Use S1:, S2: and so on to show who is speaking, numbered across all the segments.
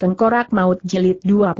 S1: Tengkorak Maut Jilid 20.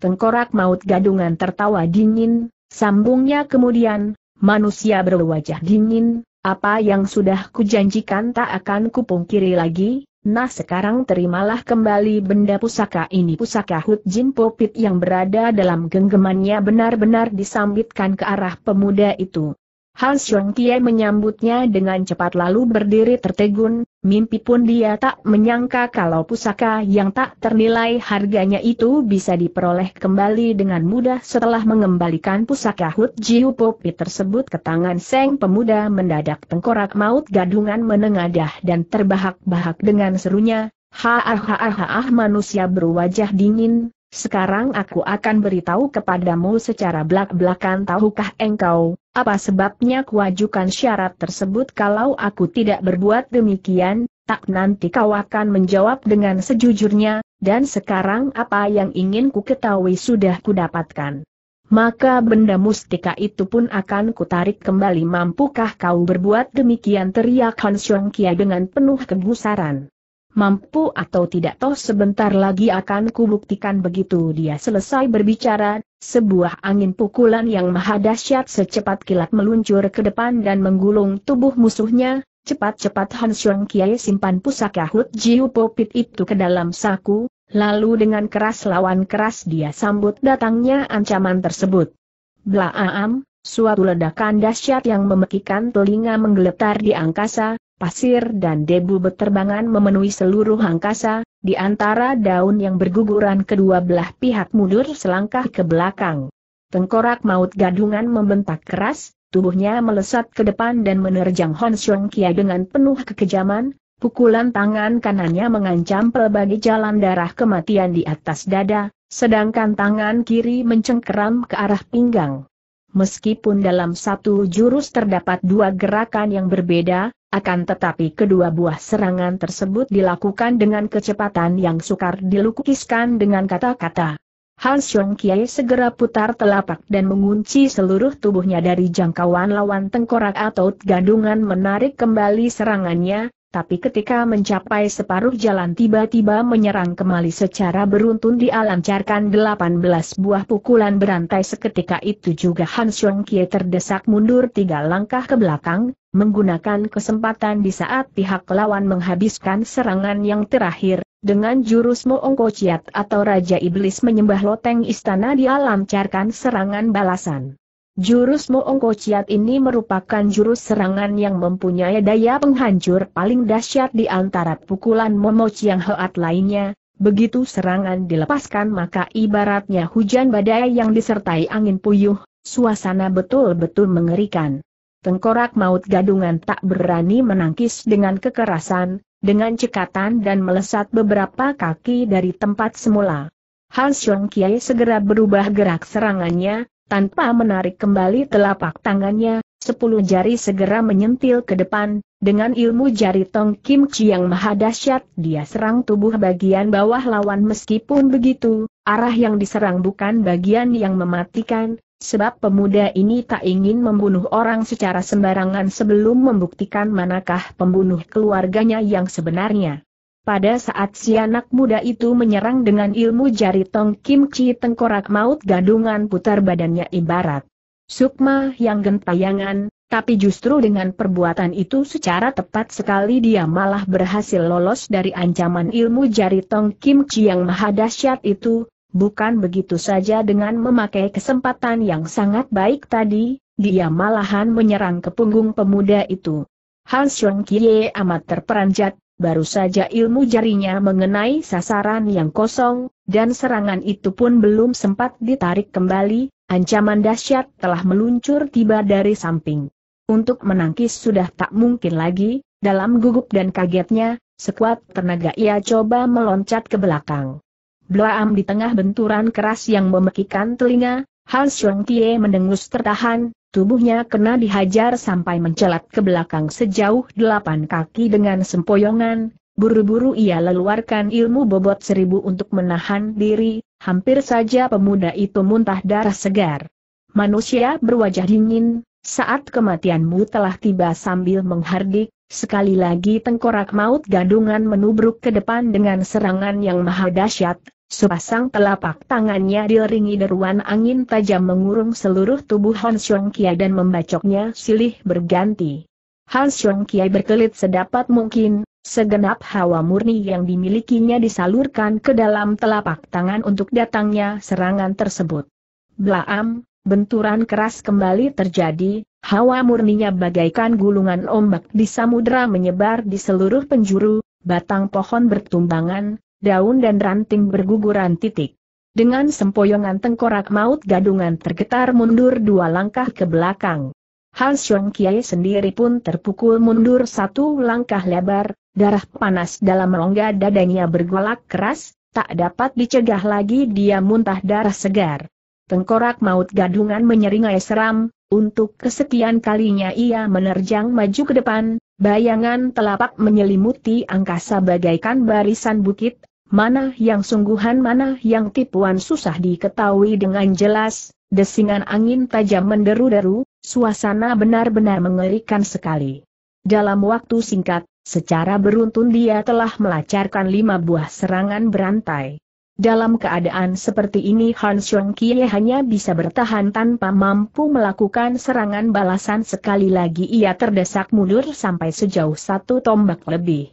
S1: Tengkorak Maut Gadungan tertawa dingin, sambungnya kemudian, manusia berwajah dingin, apa yang sudah kujanjikan tak akan kupungkiri lagi, nah sekarang terimalah kembali benda pusaka ini. Pusaka Hut Jin Popit yang berada dalam genggamannya benar-benar disambitkan ke arah pemuda itu. Hans Yong Xiongkie menyambutnya dengan cepat lalu berdiri tertegun, Mimpi pun dia tak menyangka kalau pusaka yang tak ternilai harganya itu bisa diperoleh kembali dengan mudah setelah mengembalikan pusaka Hut Jiu Popi tersebut ke tangan Seng Pemuda mendadak tengkorak maut gadungan menengadah dan terbahak-bahak dengan serunya, ah, ah ha ah manusia berwajah dingin, sekarang aku akan beritahu kepadamu secara belak-belakan tahukah engkau, apa sebabnya kuajukan syarat tersebut kalau aku tidak berbuat demikian, tak nanti kau akan menjawab dengan sejujurnya, dan sekarang apa yang ingin ku ketahui sudah kudapatkan maka benda mustika itu pun akan kutarik kembali mampukah kau berbuat demikian teriak Han Xiong Kia dengan penuh kegusaran mampu atau tidak toh sebentar lagi akan kubuktikan begitu dia selesai berbicara, sebuah angin pukulan yang maha dahsyat secepat kilat meluncur ke depan dan menggulung tubuh musuhnya, cepat-cepat Han Xiong Kiai simpan pusaka Hut Jiu Popit itu ke dalam saku, lalu dengan keras lawan keras dia sambut datangnya ancaman tersebut. Blaam, suatu ledakan dahsyat yang memekikan telinga menggeletar di angkasa, pasir dan debu berterbangan memenuhi seluruh angkasa, di antara daun yang berguguran kedua belah pihak mundur selangkah ke belakang. Tengkorak maut gadungan membentak keras, tubuhnya melesat ke depan dan menerjang Hon Xiong Kia dengan penuh kekejaman, pukulan tangan kanannya mengancam pelbagai jalan darah kematian di atas dada, sedangkan tangan kiri mencengkeram ke arah pinggang meskipun dalam satu jurus terdapat dua gerakan yang berbeda, akan tetapi kedua buah serangan tersebut dilakukan dengan kecepatan yang sukar dilukiskan dengan kata-kata. Han Xiong Kiai segera putar telapak dan mengunci seluruh tubuhnya dari jangkauan lawan tengkorak atau gadungan menarik kembali serangannya, tapi ketika mencapai separuh jalan tiba-tiba menyerang kembali secara beruntun dialancarkan 18 buah pukulan berantai seketika itu juga Han Xiong Kie terdesak mundur tiga langkah ke belakang, menggunakan kesempatan di saat pihak lawan menghabiskan serangan yang terakhir, dengan jurus Moongko Chiat atau Raja Iblis menyembah loteng istana dialancarkan serangan balasan. Jurus Moong Kociat ini merupakan jurus serangan yang mempunyai daya penghancur paling dahsyat di antara pukulan Momo Chiang Hoat lainnya. Begitu serangan dilepaskan maka ibaratnya hujan badai yang disertai angin puyuh, suasana betul-betul mengerikan. Tengkorak maut gadungan tak berani menangkis dengan kekerasan, dengan cekatan dan melesat beberapa kaki dari tempat semula. Hans Yong Kiai segera berubah gerak serangannya, tanpa menarik kembali telapak tangannya, sepuluh jari segera menyentil ke depan, dengan ilmu jari Tong Kim Chi yang maha dahsyat dia serang tubuh bagian bawah lawan meskipun begitu, arah yang diserang bukan bagian yang mematikan, sebab pemuda ini tak ingin membunuh orang secara sembarangan sebelum membuktikan manakah pembunuh keluarganya yang sebenarnya. Pada saat si anak muda itu menyerang dengan ilmu jari tong Kim Chi tengkorak maut gadungan putar badannya ibarat sukma yang gentayangan, tapi justru dengan perbuatan itu secara tepat sekali dia malah berhasil lolos dari ancaman ilmu jari Tong Kim Chi yang maha dahsyat itu, bukan begitu saja dengan memakai kesempatan yang sangat baik tadi, dia malahan menyerang ke punggung pemuda itu. Han Xiong Kie amat terperanjat, baru saja ilmu jarinya mengenai sasaran yang kosong, dan serangan itu pun belum sempat ditarik kembali, ancaman dahsyat telah meluncur tiba dari samping. Untuk menangkis sudah tak mungkin lagi, dalam gugup dan kagetnya, sekuat tenaga ia coba meloncat ke belakang. Blaam di tengah benturan keras yang memekikan telinga, Han Xiong Tie mendengus tertahan, tubuhnya kena dihajar sampai mencelat ke belakang sejauh delapan kaki dengan sempoyongan, buru-buru ia leluarkan ilmu bobot seribu untuk menahan diri, hampir saja pemuda itu muntah darah segar. Manusia berwajah dingin, saat kematianmu telah tiba sambil menghardik, sekali lagi tengkorak maut gadungan menubruk ke depan dengan serangan yang maha dahsyat, Sepasang telapak tangannya diringi deruan angin tajam mengurung seluruh tubuh Han Xiong Kia dan membacoknya silih berganti. Han Xiong Kia berkelit sedapat mungkin, segenap hawa murni yang dimilikinya disalurkan ke dalam telapak tangan untuk datangnya serangan tersebut. Blaam, benturan keras kembali terjadi, hawa murninya bagaikan gulungan ombak di samudera menyebar di seluruh penjuru, batang pohon bertumbangan, daun dan ranting berguguran titik. Dengan sempoyongan tengkorak maut gadungan tergetar mundur dua langkah ke belakang. Han Xiong Kiai sendiri pun terpukul mundur satu langkah lebar, darah panas dalam rongga dadanya bergolak keras, tak dapat dicegah lagi dia muntah darah segar. Tengkorak maut gadungan menyeringai seram, untuk kesekian kalinya ia menerjang maju ke depan, bayangan telapak menyelimuti angkasa bagaikan barisan bukit, Mana yang sungguhan mana yang tipuan susah diketahui dengan jelas, desingan angin tajam menderu-deru, suasana benar-benar mengerikan sekali. Dalam waktu singkat, secara beruntun dia telah melancarkan lima buah serangan berantai. Dalam keadaan seperti ini Han Xiong Kie hanya bisa bertahan tanpa mampu melakukan serangan balasan sekali lagi ia terdesak mundur sampai sejauh satu tombak lebih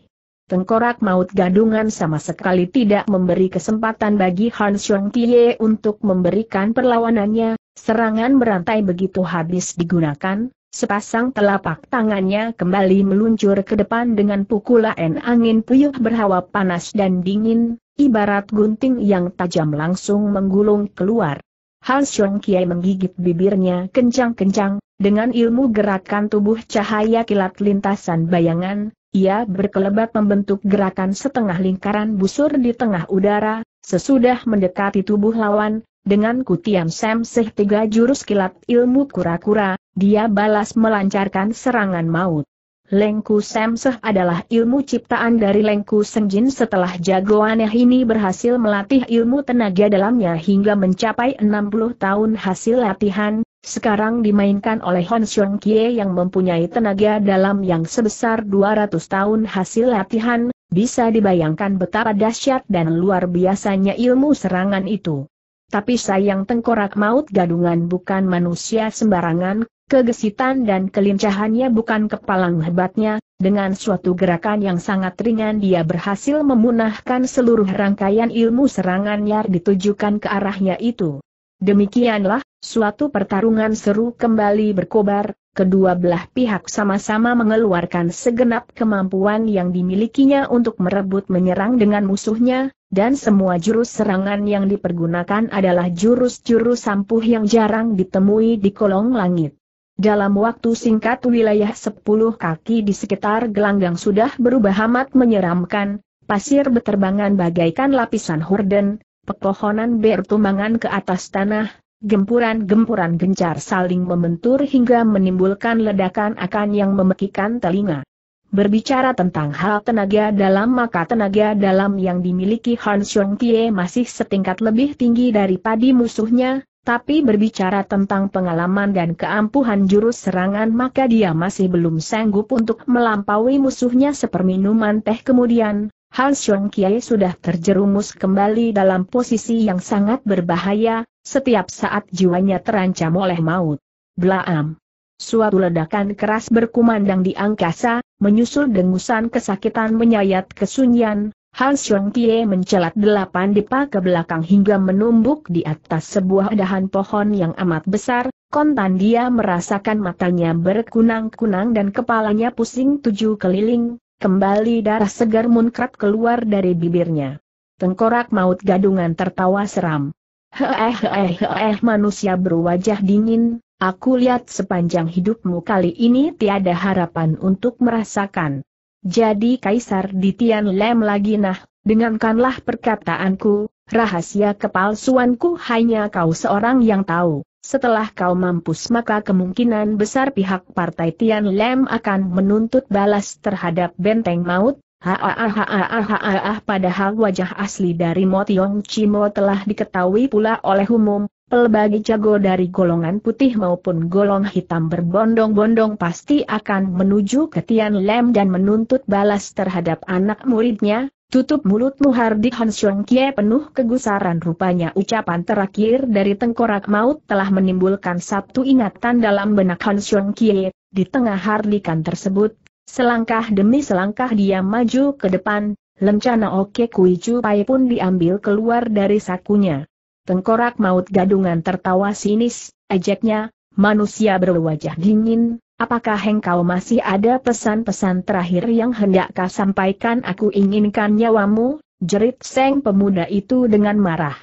S1: tengkorak maut gadungan sama sekali tidak memberi kesempatan bagi Han Xiong Tie untuk memberikan perlawanannya, serangan berantai begitu habis digunakan, Sepasang telapak tangannya kembali meluncur ke depan dengan pukulan angin puyuh berhawa panas dan dingin, ibarat gunting yang tajam langsung menggulung keluar. Han Xiong Tie menggigit bibirnya kencang-kencang, dengan ilmu gerakan tubuh cahaya kilat lintasan bayangan, ia berkelebat membentuk gerakan setengah lingkaran busur di tengah udara, sesudah mendekati tubuh lawan, dengan kutian Samseh tiga jurus kilat ilmu kura-kura, dia balas melancarkan serangan maut. Lengku Semseh adalah ilmu ciptaan dari Lengku Senjin setelah jagoannya ini berhasil melatih ilmu tenaga dalamnya hingga mencapai 60 tahun hasil latihan, sekarang dimainkan oleh Hon Xiong Kie yang mempunyai tenaga dalam yang sebesar 200 tahun hasil latihan, bisa dibayangkan betapa dahsyat dan luar biasanya ilmu serangan itu. Tapi sayang tengkorak maut gadungan bukan manusia sembarangan, kegesitan dan kelincahannya bukan kepalang hebatnya, dengan suatu gerakan yang sangat ringan dia berhasil memunahkan seluruh rangkaian ilmu serangannya ditujukan ke arahnya itu. Demikianlah, suatu pertarungan seru kembali berkobar, kedua belah pihak sama-sama mengeluarkan segenap kemampuan yang dimilikinya untuk merebut menyerang dengan musuhnya, dan semua jurus serangan yang dipergunakan adalah jurus-jurus sampuh yang jarang ditemui di kolong langit. Dalam waktu singkat wilayah sepuluh kaki di sekitar gelanggang sudah berubah amat menyeramkan, pasir beterbangan bagaikan lapisan horden, pepohonan bertumangan ke atas tanah, gempuran-gempuran gencar saling membentur hingga menimbulkan ledakan akan yang memekikan telinga. Berbicara tentang hal tenaga dalam maka tenaga dalam yang dimiliki Han Xiong Tie masih setingkat lebih tinggi daripada musuhnya, tapi berbicara tentang pengalaman dan keampuhan jurus serangan maka dia masih belum sanggup untuk melampaui musuhnya seperminuman teh kemudian, Han Xiong Kiai sudah terjerumus kembali dalam posisi yang sangat berbahaya, setiap saat jiwanya terancam oleh maut. Blaam. Suatu ledakan keras berkumandang di angkasa, menyusul dengusan kesakitan menyayat kesunyian, Han Xiong Kiai mencelat delapan dipa ke belakang hingga menumbuk di atas sebuah dahan pohon yang amat besar, kontan dia merasakan matanya berkunang-kunang dan kepalanya pusing tujuh keliling, Kembali darah segar munkrat keluar dari bibirnya. Tengkorak maut gadungan tertawa seram. Heeh manusia berwajah dingin, aku lihat sepanjang hidupmu kali ini tiada harapan untuk merasakan. Jadi Kaisar di Tian Lem lagi nah, Dengankanlah perkataanku, rahasia kepalsuanku hanya kau seorang yang tahu setelah kau mampus maka kemungkinan besar pihak partai Tian Lem akan menuntut balas terhadap benteng maut, Haahahahahahaah padahal wajah asli dari Tiong Chimo telah diketahui pula oleh umum, pelbagai jago dari golongan putih maupun golong hitam berbondong-bondong pasti akan menuju ke Tian Lem dan menuntut balas terhadap anak muridnya, Tutup mulutmu Hardik Han Kie penuh kegusaran rupanya ucapan terakhir dari tengkorak maut telah menimbulkan satu ingatan dalam benak Han Kie, di tengah Hardikan tersebut, selangkah demi selangkah dia maju ke depan, lencana Oke Kui Pai pun diambil keluar dari sakunya. Tengkorak maut gadungan tertawa sinis, ejeknya, manusia berwajah dingin, Apakah engkau masih ada pesan-pesan terakhir yang hendak kau sampaikan aku inginkan nyawamu? Jerit seng pemuda itu dengan marah.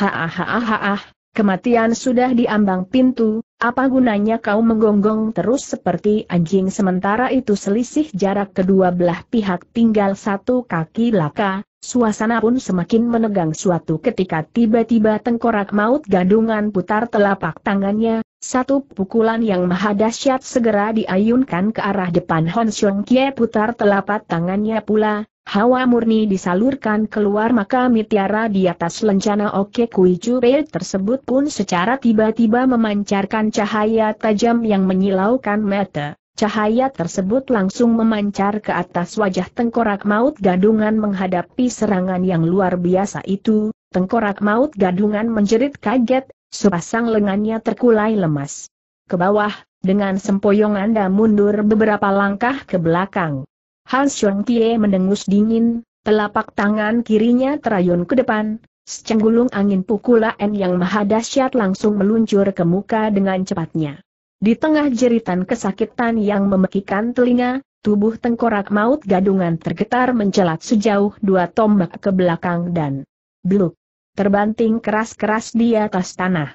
S1: ha! kematian sudah diambang pintu, apa gunanya kau menggonggong terus seperti anjing sementara itu selisih jarak kedua belah pihak tinggal satu kaki laka, suasana pun semakin menegang suatu ketika tiba-tiba tengkorak maut gadungan putar telapak tangannya, satu pukulan yang maha dahsyat segera diayunkan ke arah depan Hon Xiong Kie putar telapak tangannya pula, hawa murni disalurkan keluar maka mutiara di atas lencana Oke Kui Jure tersebut pun secara tiba-tiba memancarkan cahaya tajam yang menyilaukan mata. Cahaya tersebut langsung memancar ke atas wajah tengkorak maut gadungan menghadapi serangan yang luar biasa itu, tengkorak maut gadungan menjerit kaget, Sepasang lengannya terkulai lemas. Ke bawah, dengan sempoyongan dan mundur beberapa langkah ke belakang. Han Xiong Tie mendengus dingin, telapak tangan kirinya terayun ke depan, secenggulung angin pukulan yang maha dahsyat langsung meluncur ke muka dengan cepatnya. Di tengah jeritan kesakitan yang memekikan telinga, tubuh tengkorak maut gadungan tergetar mencelat sejauh dua tombak ke belakang dan bluk terbanting keras-keras di atas tanah.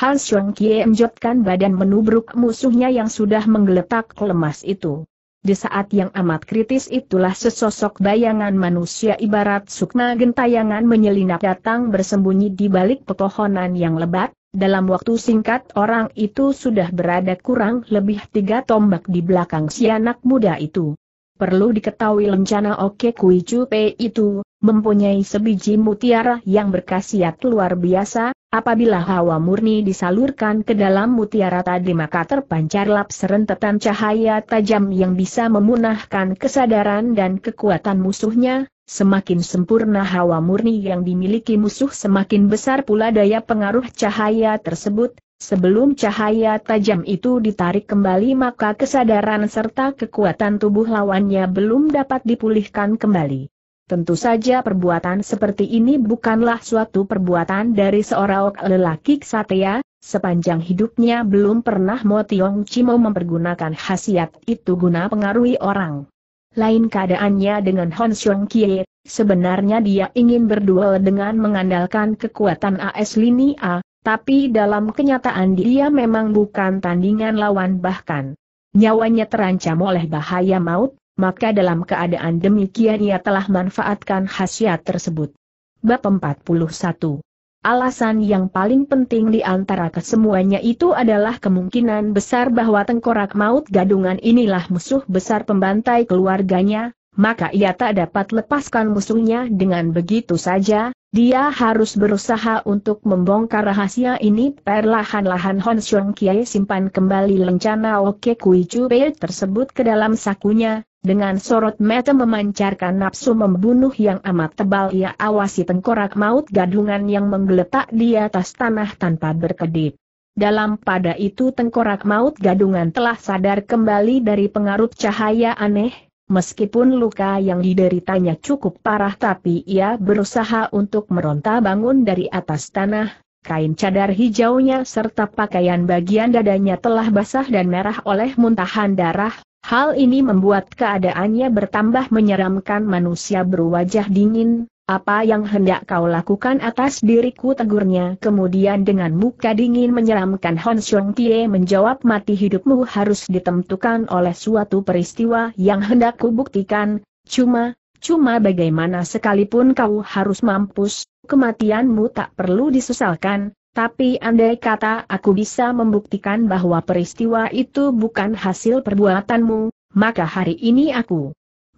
S1: Han Xiong Kie menjotkan badan menubruk musuhnya yang sudah menggeletak lemas itu. Di saat yang amat kritis itulah sesosok bayangan manusia ibarat sukma gentayangan menyelinap datang bersembunyi di balik pepohonan yang lebat, dalam waktu singkat orang itu sudah berada kurang lebih tiga tombak di belakang si anak muda itu. Perlu diketahui lencana Oke Kui Chu Pei itu, mempunyai sebiji mutiara yang berkhasiat luar biasa, apabila hawa murni disalurkan ke dalam mutiara tadi maka terpancar lap serentetan cahaya tajam yang bisa memunahkan kesadaran dan kekuatan musuhnya, Semakin sempurna hawa murni yang dimiliki musuh semakin besar pula daya pengaruh cahaya tersebut, sebelum cahaya tajam itu ditarik kembali maka kesadaran serta kekuatan tubuh lawannya belum dapat dipulihkan kembali. Tentu saja perbuatan seperti ini bukanlah suatu perbuatan dari seorang lelaki ksatria, sepanjang hidupnya belum pernah Mo Tiong Chimo mempergunakan khasiat itu guna pengaruhi orang. Lain keadaannya dengan Hon Xiong Kie, sebenarnya dia ingin berduel dengan mengandalkan kekuatan AS Lini A, tapi dalam kenyataan dia memang bukan tandingan lawan bahkan. Nyawanya terancam oleh bahaya maut, maka dalam keadaan demikian ia telah manfaatkan khasiat tersebut. Bab 41 Alasan yang paling penting di antara kesemuanya itu adalah kemungkinan besar bahwa tengkorak maut gadungan inilah musuh besar pembantai keluarganya, maka ia tak dapat lepaskan musuhnya dengan begitu saja, dia harus berusaha untuk membongkar rahasia ini perlahan-lahan Hon Xiong Kiai simpan kembali lencana Oke Kui tersebut ke dalam sakunya, dengan sorot mata memancarkan nafsu membunuh yang amat tebal ia awasi tengkorak maut gadungan yang menggeletak di atas tanah tanpa berkedip. Dalam pada itu tengkorak maut gadungan telah sadar kembali dari pengaruh cahaya aneh, meskipun luka yang dideritanya cukup parah tapi ia berusaha untuk meronta bangun dari atas tanah, kain cadar hijaunya serta pakaian bagian dadanya telah basah dan merah oleh muntahan darah, Hal ini membuat keadaannya bertambah menyeramkan manusia berwajah dingin, apa yang hendak kau lakukan atas diriku tegurnya kemudian dengan muka dingin menyeramkan Hon Xiong Tie menjawab mati hidupmu harus ditentukan oleh suatu peristiwa yang hendak kubuktikan, cuma, cuma bagaimana sekalipun kau harus mampus, kematianmu tak perlu disesalkan, tapi andai kata aku bisa membuktikan bahwa peristiwa itu bukan hasil perbuatanmu, maka hari ini aku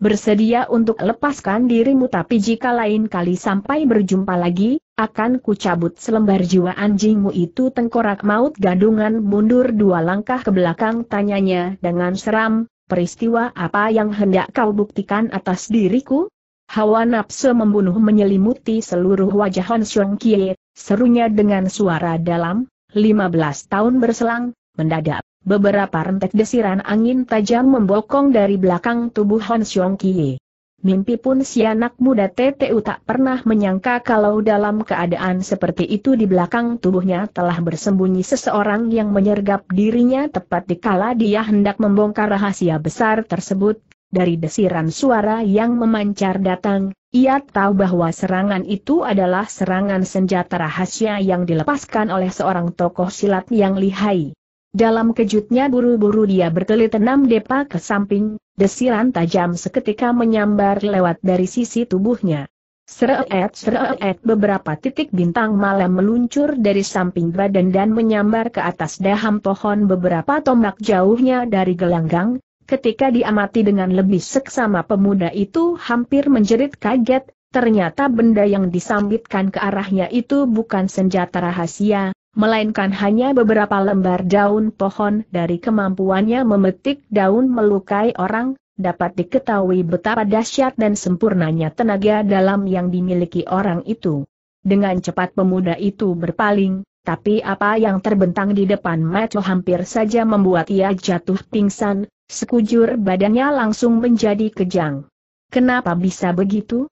S1: bersedia untuk lepaskan dirimu tapi jika lain kali sampai berjumpa lagi, akan kucabut selembar jiwa anjingmu itu tengkorak maut gadungan mundur dua langkah ke belakang tanyanya dengan seram, peristiwa apa yang hendak kau buktikan atas diriku? Hawa nafsu membunuh menyelimuti seluruh wajah Hon Xiong Kie, Serunya dengan suara dalam, 15 tahun berselang, mendadak, beberapa rentet desiran angin tajam membokong dari belakang tubuh Han Xiong Kie. Mimpi pun si anak muda TTU tak pernah menyangka kalau dalam keadaan seperti itu di belakang tubuhnya telah bersembunyi seseorang yang menyergap dirinya tepat dikala dia hendak membongkar rahasia besar tersebut, dari desiran suara yang memancar datang, ia tahu bahwa serangan itu adalah serangan senjata rahasia yang dilepaskan oleh seorang tokoh silat yang lihai. Dalam kejutnya buru-buru dia berkelit enam depa ke samping, desiran tajam seketika menyambar lewat dari sisi tubuhnya. Sereet sereet beberapa titik bintang malam meluncur dari samping badan dan menyambar ke atas daham pohon beberapa tombak jauhnya dari gelanggang, Ketika diamati dengan lebih seksama pemuda itu hampir menjerit kaget, ternyata benda yang disambitkan ke arahnya itu bukan senjata rahasia, melainkan hanya beberapa lembar daun pohon dari kemampuannya memetik daun melukai orang, dapat diketahui betapa dahsyat dan sempurnanya tenaga dalam yang dimiliki orang itu. Dengan cepat pemuda itu berpaling, tapi apa yang terbentang di depan maco hampir saja membuat ia jatuh pingsan, Sekujur badannya langsung menjadi kejang. Kenapa bisa begitu?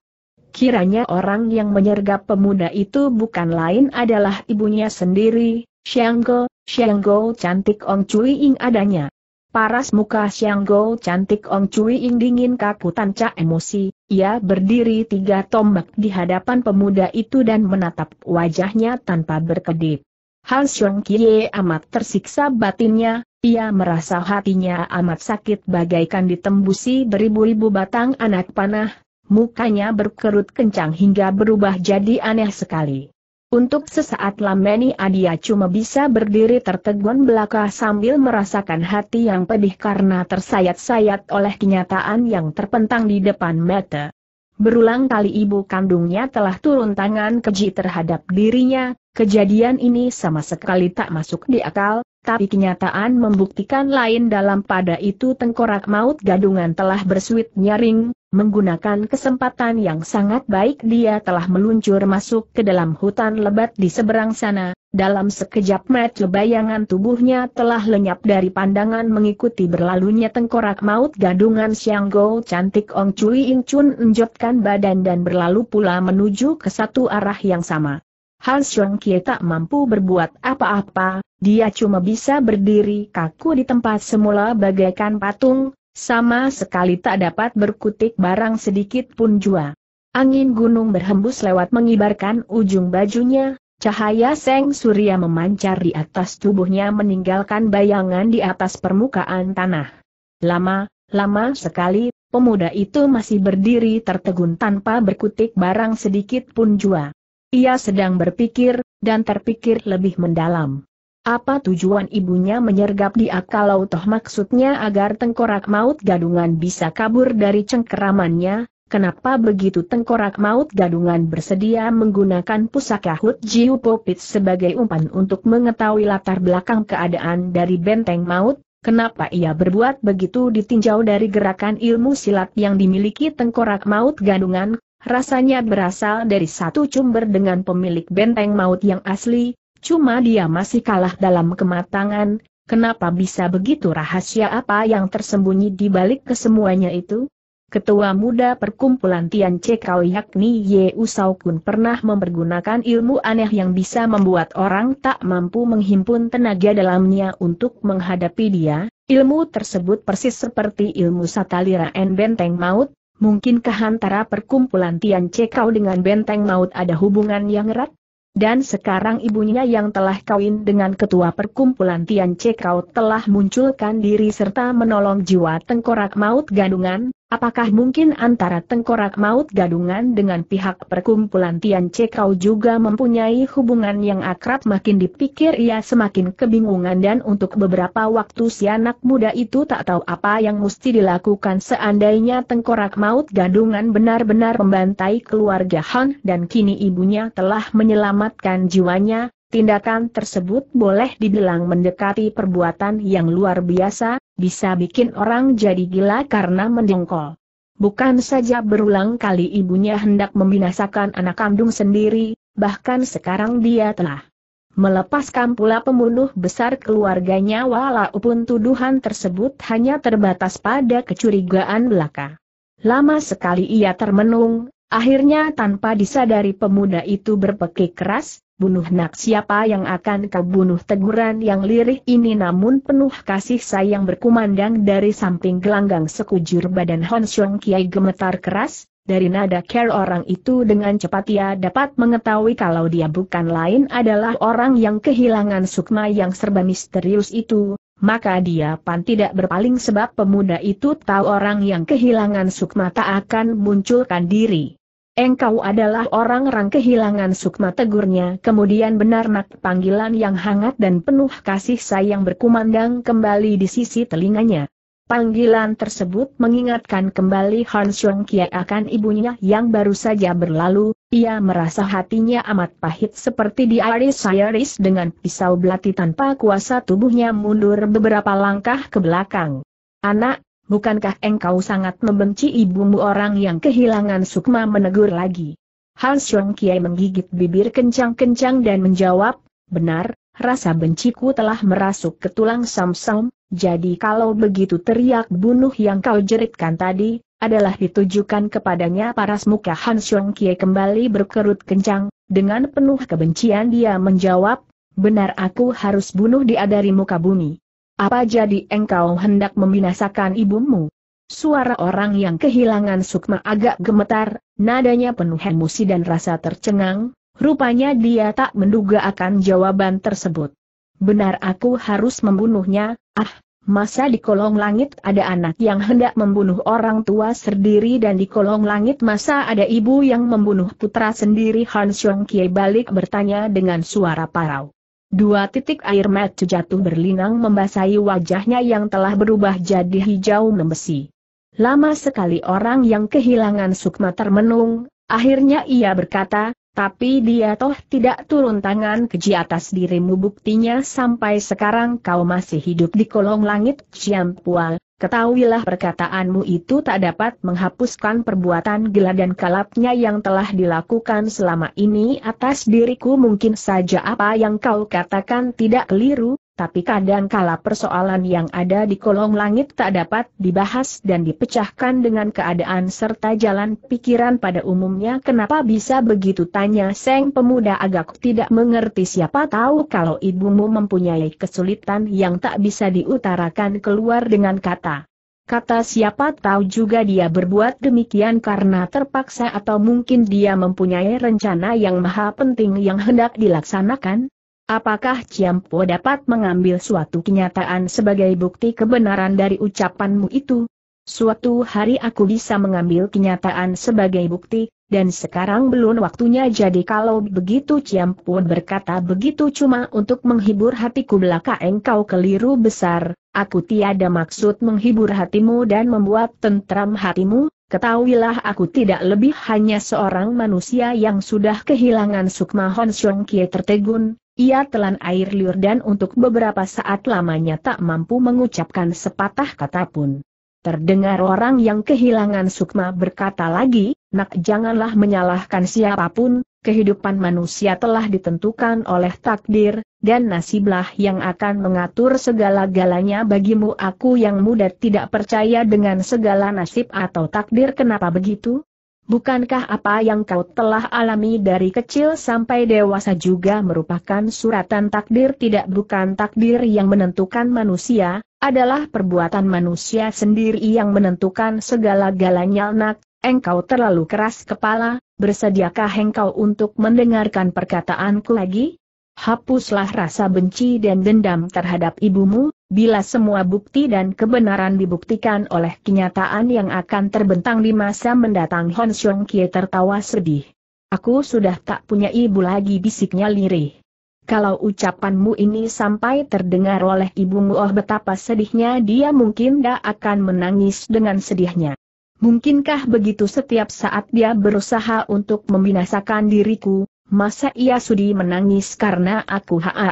S1: Kiranya orang yang menyergap pemuda itu bukan lain adalah ibunya sendiri, Xianggo, Xianggo cantik Ong Cui Ing adanya. Paras muka Xianggo cantik Ong Cui Ing dingin kaku tanca emosi, ia berdiri tiga tombak di hadapan pemuda itu dan menatap wajahnya tanpa berkedip. Han Xiong Kie amat tersiksa batinnya, ia merasa hatinya amat sakit bagaikan ditembusi beribu-ribu batang anak panah, mukanya berkerut kencang hingga berubah jadi aneh sekali. Untuk sesaat Lameni Adia cuma bisa berdiri tertegun belaka sambil merasakan hati yang pedih karena tersayat-sayat oleh kenyataan yang terpentang di depan mata. Berulang kali ibu kandungnya telah turun tangan keji terhadap dirinya, Kejadian ini sama sekali tak masuk di akal, tapi kenyataan membuktikan lain dalam pada itu tengkorak maut gadungan telah bersuit nyaring, menggunakan kesempatan yang sangat baik dia telah meluncur masuk ke dalam hutan lebat di seberang sana, dalam sekejap mata bayangan tubuhnya telah lenyap dari pandangan mengikuti berlalunya tengkorak maut gadungan Sianggo cantik Ong Cui Ing Chun badan dan berlalu pula menuju ke satu arah yang sama. Han Sung Kie tak mampu berbuat apa-apa, dia cuma bisa berdiri kaku di tempat semula bagaikan patung, sama sekali tak dapat berkutik barang sedikit pun jua. Angin gunung berhembus lewat mengibarkan ujung bajunya, cahaya seng surya memancar di atas tubuhnya meninggalkan bayangan di atas permukaan tanah. Lama, lama sekali, pemuda itu masih berdiri tertegun tanpa berkutik barang sedikit pun jua. Ia sedang berpikir, dan terpikir lebih mendalam. Apa tujuan ibunya menyergap dia kalau toh maksudnya agar tengkorak maut gadungan bisa kabur dari cengkeramannya, kenapa begitu tengkorak maut gadungan bersedia menggunakan pusaka Hut Jiu Popit sebagai umpan untuk mengetahui latar belakang keadaan dari benteng maut, kenapa ia berbuat begitu ditinjau dari gerakan ilmu silat yang dimiliki tengkorak maut gadungan, Rasanya berasal dari satu cumber dengan pemilik benteng maut yang asli, cuma dia masih kalah dalam kematangan, kenapa bisa begitu rahasia apa yang tersembunyi di balik kesemuanya itu? Ketua muda perkumpulan Tian Cekau yakni Ye Usau Kun pernah mempergunakan ilmu aneh yang bisa membuat orang tak mampu menghimpun tenaga dalamnya untuk menghadapi dia, ilmu tersebut persis seperti ilmu satalira N Benteng Maut, Mungkinkah antara perkumpulan Tian Cekau dengan benteng maut ada hubungan yang erat? Dan sekarang ibunya yang telah kawin dengan ketua perkumpulan Tian Cekau telah munculkan diri serta menolong jiwa tengkorak maut gandungan, Apakah mungkin antara tengkorak maut gadungan dengan pihak perkumpulan Tian Cekau juga mempunyai hubungan yang akrab makin dipikir ia semakin kebingungan dan untuk beberapa waktu si anak muda itu tak tahu apa yang mesti dilakukan seandainya tengkorak maut gadungan benar-benar membantai keluarga Han dan kini ibunya telah menyelamatkan jiwanya, tindakan tersebut boleh dibilang mendekati perbuatan yang luar biasa, bisa bikin orang jadi gila karena mendengkol. Bukan saja berulang kali ibunya hendak membinasakan anak kandung sendiri, bahkan sekarang dia telah melepaskan pula pembunuh besar keluarganya walaupun tuduhan tersebut hanya terbatas pada kecurigaan belaka. Lama sekali ia termenung, akhirnya tanpa disadari pemuda itu berpekik keras, bunuh nak siapa yang akan kau bunuh teguran yang lirih ini namun penuh kasih sayang berkumandang dari samping gelanggang sekujur badan Hon Xiong Kiai gemetar keras, dari nada care orang itu dengan cepat ia dapat mengetahui kalau dia bukan lain adalah orang yang kehilangan sukma yang serba misterius itu, maka dia pan tidak berpaling sebab pemuda itu tahu orang yang kehilangan sukma tak akan munculkan diri. Engkau adalah orang-orang kehilangan sukma tegurnya. Kemudian benar-nak panggilan yang hangat dan penuh kasih sayang berkumandang kembali di sisi telinganya. Panggilan tersebut mengingatkan kembali Han Xiong Kie akan ibunya yang baru saja berlalu, ia merasa hatinya amat pahit seperti diaris-aris dengan pisau belati tanpa kuasa tubuhnya mundur beberapa langkah ke belakang. Anak, bukankah engkau sangat membenci ibumu orang yang kehilangan sukma menegur lagi. Han Xiong Kiai menggigit bibir kencang-kencang dan menjawab, benar, rasa benciku telah merasuk ke tulang Samsam, jadi kalau begitu teriak bunuh yang kau jeritkan tadi, adalah ditujukan kepadanya paras muka Han Xiong Kiai kembali berkerut kencang, dengan penuh kebencian dia menjawab, benar aku harus bunuh dia dari muka bumi. Apa jadi engkau hendak membinasakan ibumu? Suara orang yang kehilangan sukma agak gemetar, nadanya penuh emosi dan rasa tercengang, rupanya dia tak menduga akan jawaban tersebut. Benar aku harus membunuhnya, ah, masa di kolong langit ada anak yang hendak membunuh orang tua sendiri dan di kolong langit masa ada ibu yang membunuh putra sendiri Han Xiong Kie balik bertanya dengan suara parau. Dua titik air mata jatuh berlinang membasahi wajahnya yang telah berubah jadi hijau membesi. Lama sekali orang yang kehilangan sukma termenung, akhirnya ia berkata, tapi dia toh tidak turun tangan keji atas dirimu buktinya sampai sekarang kau masih hidup di kolong langit Ciampual, Ketahuilah perkataanmu itu tak dapat menghapuskan perbuatan gila dan kalapnya yang telah dilakukan selama ini atas diriku mungkin saja apa yang kau katakan tidak keliru, tapi kadang-kala persoalan yang ada di kolong langit tak dapat dibahas dan dipecahkan dengan keadaan serta jalan pikiran pada umumnya kenapa bisa begitu tanya Seng pemuda agak tidak mengerti siapa tahu kalau ibumu mempunyai kesulitan yang tak bisa diutarakan keluar dengan kata. Kata siapa tahu juga dia berbuat demikian karena terpaksa atau mungkin dia mempunyai rencana yang maha penting yang hendak dilaksanakan, Apakah Ciampo dapat mengambil suatu kenyataan sebagai bukti kebenaran dari ucapanmu itu? Suatu hari aku bisa mengambil kenyataan sebagai bukti, dan sekarang belum waktunya jadi kalau begitu Ciampo berkata begitu cuma untuk menghibur hatiku belaka engkau keliru besar, aku tiada maksud menghibur hatimu dan membuat tentram hatimu, Ketahuilah aku tidak lebih hanya seorang manusia yang sudah kehilangan sukma Hon Siong Kie tertegun, ia telan air liur dan untuk beberapa saat lamanya tak mampu mengucapkan sepatah kata pun. Terdengar orang yang kehilangan sukma berkata lagi, nak janganlah menyalahkan siapapun, kehidupan manusia telah ditentukan oleh takdir, dan nasiblah yang akan mengatur segala-galanya bagimu aku yang muda tidak percaya dengan segala nasib atau takdir kenapa begitu? Bukankah apa yang kau telah alami dari kecil sampai dewasa juga merupakan suratan takdir tidak bukan takdir yang menentukan manusia, adalah perbuatan manusia sendiri yang menentukan segala-galanya nak, Engkau terlalu keras kepala, bersediakah engkau untuk mendengarkan perkataanku lagi? Hapuslah rasa benci dan dendam terhadap ibumu, bila semua bukti dan kebenaran dibuktikan oleh kenyataan yang akan terbentang di masa mendatang Hon Xiong Kie tertawa sedih. Aku sudah tak punya ibu lagi bisiknya lirih. Kalau ucapanmu ini sampai terdengar oleh ibumu oh betapa sedihnya dia mungkin tak akan menangis dengan sedihnya. Mungkinkah begitu setiap saat dia berusaha untuk membinasakan diriku, masa ia sudi menangis karena aku ha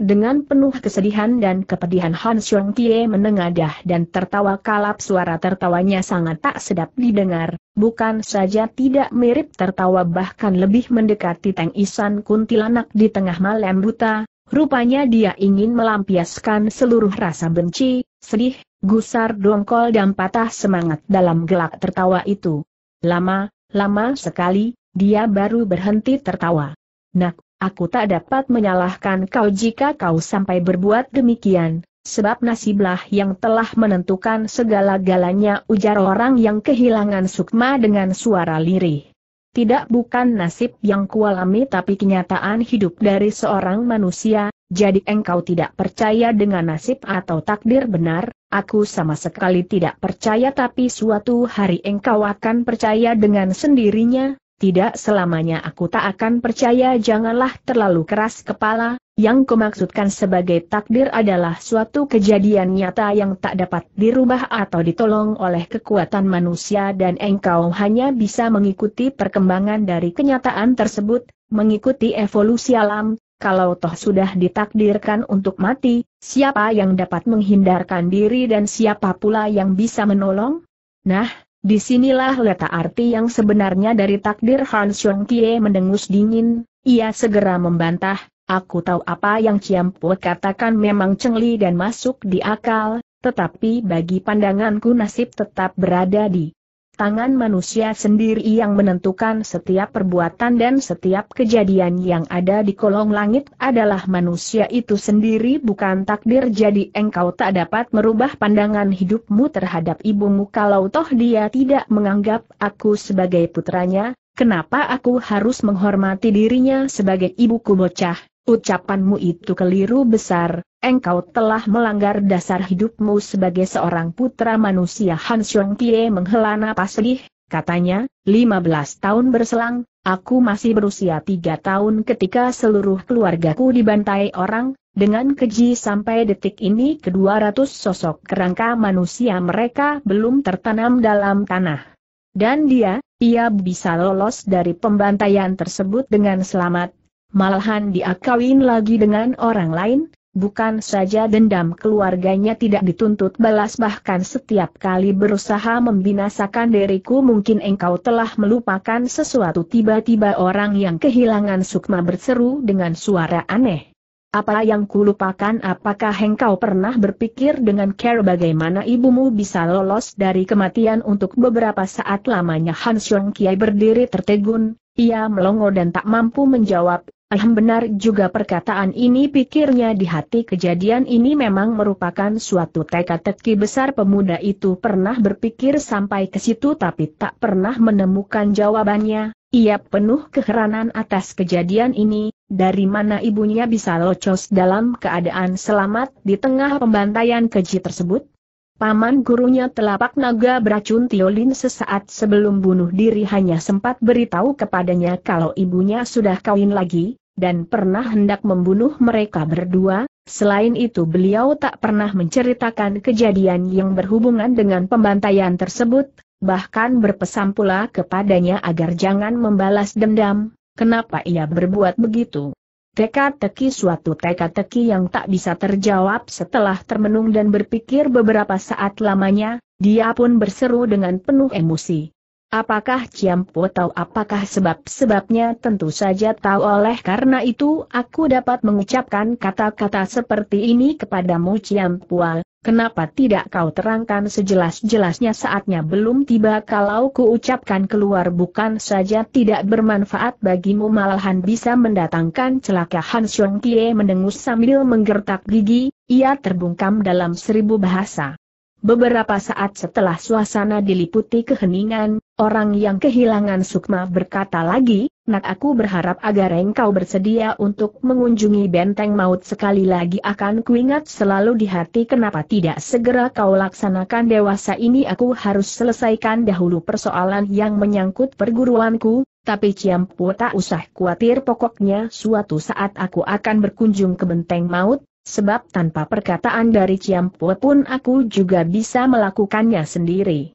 S1: dengan penuh kesedihan dan kepedihan Han Xiong menengadah dan tertawa kalap suara tertawanya sangat tak sedap didengar, bukan saja tidak mirip tertawa bahkan lebih mendekati Teng Isan Kuntilanak di tengah malam buta, rupanya dia ingin melampiaskan seluruh rasa benci, sedih, Gusar dongkol dan patah semangat dalam gelak tertawa itu. Lama, lama sekali, dia baru berhenti tertawa. Nak, aku tak dapat menyalahkan kau jika kau sampai berbuat demikian, sebab nasiblah yang telah menentukan segala-galanya ujar orang yang kehilangan sukma dengan suara lirih. Tidak bukan nasib yang kualami tapi kenyataan hidup dari seorang manusia, jadi engkau tidak percaya dengan nasib atau takdir benar, Aku sama sekali tidak percaya tapi suatu hari engkau akan percaya dengan sendirinya, tidak selamanya aku tak akan percaya janganlah terlalu keras kepala, yang kumaksudkan sebagai takdir adalah suatu kejadian nyata yang tak dapat dirubah atau ditolong oleh kekuatan manusia dan engkau hanya bisa mengikuti perkembangan dari kenyataan tersebut, mengikuti evolusi alam, kalau toh sudah ditakdirkan untuk mati, siapa yang dapat menghindarkan diri dan siapa pula yang bisa menolong? Nah, disinilah letak arti yang sebenarnya dari takdir Han Xiong Kie mendengus dingin, ia segera membantah, aku tahu apa yang Ciam Pue katakan memang cengli dan masuk di akal, tetapi bagi pandanganku nasib tetap berada di Tangan manusia sendiri yang menentukan setiap perbuatan dan setiap kejadian yang ada di kolong langit adalah manusia itu sendiri bukan takdir jadi engkau tak dapat merubah pandangan hidupmu terhadap ibumu kalau toh dia tidak menganggap aku sebagai putranya, kenapa aku harus menghormati dirinya sebagai ibuku bocah? Ucapanmu itu keliru besar, engkau telah melanggar dasar hidupmu sebagai seorang putra manusia Han Xiong Pie menghela napas sedih, katanya, 15 tahun berselang, aku masih berusia 3 tahun ketika seluruh keluargaku dibantai orang, dengan keji sampai detik ini ke-200 sosok kerangka manusia mereka belum tertanam dalam tanah. Dan dia, ia bisa lolos dari pembantaian tersebut dengan selamat, malahan dia lagi dengan orang lain, Bukan saja dendam keluarganya tidak dituntut balas bahkan setiap kali berusaha membinasakan diriku mungkin engkau telah melupakan sesuatu tiba-tiba orang yang kehilangan sukma berseru dengan suara aneh. Apa yang kulupakan apakah engkau pernah berpikir dengan care bagaimana ibumu bisa lolos dari kematian untuk beberapa saat lamanya Hansyong Kiai berdiri tertegun, ia melongo dan tak mampu menjawab, Ahem benar juga perkataan ini pikirnya di hati kejadian ini memang merupakan suatu teka-teki besar pemuda itu pernah berpikir sampai ke situ tapi tak pernah menemukan jawabannya, ia penuh keheranan atas kejadian ini, dari mana ibunya bisa locos dalam keadaan selamat di tengah pembantaian keji tersebut? Paman gurunya telapak naga beracun Tiolin sesaat sebelum bunuh diri hanya sempat beritahu kepadanya kalau ibunya sudah kawin lagi, dan pernah hendak membunuh mereka berdua, selain itu beliau tak pernah menceritakan kejadian yang berhubungan dengan pembantaian tersebut, bahkan berpesan pula kepadanya agar jangan membalas dendam, kenapa ia berbuat begitu. Teka-teki suatu teka-teki yang tak bisa terjawab setelah termenung dan berpikir beberapa saat lamanya, dia pun berseru dengan penuh emosi. Apakah Ciampo tahu apakah sebab-sebabnya tentu saja tahu oleh karena itu aku dapat mengucapkan kata-kata seperti ini kepadamu Ciampual, kenapa tidak kau terangkan sejelas-jelasnya saatnya belum tiba kalau kuucapkan keluar bukan saja tidak bermanfaat bagimu malahan bisa mendatangkan celaka Han Xiong Kie mendengus sambil menggertak gigi, ia terbungkam dalam seribu bahasa. Beberapa saat setelah suasana diliputi keheningan, Orang yang kehilangan Sukma berkata lagi, nak aku berharap agar engkau bersedia untuk mengunjungi benteng maut sekali lagi akan kuingat selalu di hati kenapa tidak segera kau laksanakan dewasa ini aku harus selesaikan dahulu persoalan yang menyangkut perguruanku, tapi Ciampu tak usah khawatir pokoknya suatu saat aku akan berkunjung ke benteng maut, sebab tanpa perkataan dari Ciampu pun aku juga bisa melakukannya sendiri.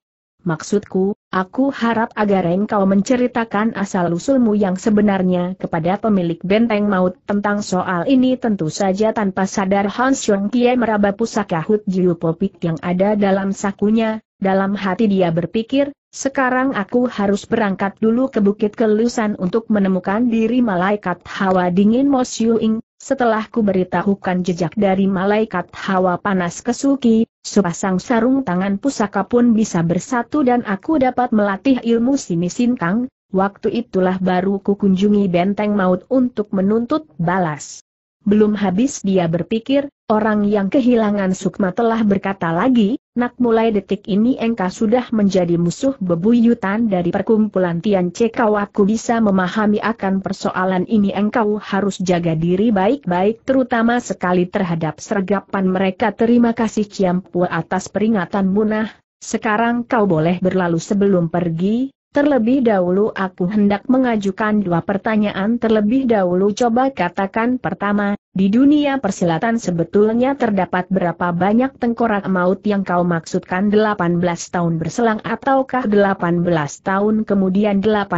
S1: Maksudku, aku harap agar engkau menceritakan asal-usulmu yang sebenarnya kepada pemilik benteng maut tentang soal ini tentu saja tanpa sadar Hans Xiong Kie meraba pusaka Hut Popik yang ada dalam sakunya, dalam hati dia berpikir, sekarang aku harus berangkat dulu ke Bukit Kelusan untuk menemukan diri malaikat hawa dingin Mo Ing, setelah ku beritahukan jejak dari malaikat hawa panas ke Suki, sepasang sarung tangan pusaka pun bisa bersatu dan aku dapat melatih ilmu sini sintang, waktu itulah baru ku kunjungi benteng maut untuk menuntut balas. Belum habis dia berpikir, orang yang kehilangan Sukma telah berkata lagi, nak mulai detik ini engkau sudah menjadi musuh bebuyutan dari perkumpulan Tian Cekau aku bisa memahami akan persoalan ini engkau harus jaga diri baik-baik terutama sekali terhadap sergapan mereka terima kasih Ciampu atas peringatan munah, sekarang kau boleh berlalu sebelum pergi, Terlebih dahulu aku hendak mengajukan dua pertanyaan terlebih dahulu coba katakan pertama, di dunia persilatan sebetulnya terdapat berapa banyak tengkorak maut yang kau maksudkan 18 tahun berselang ataukah 18 tahun kemudian 18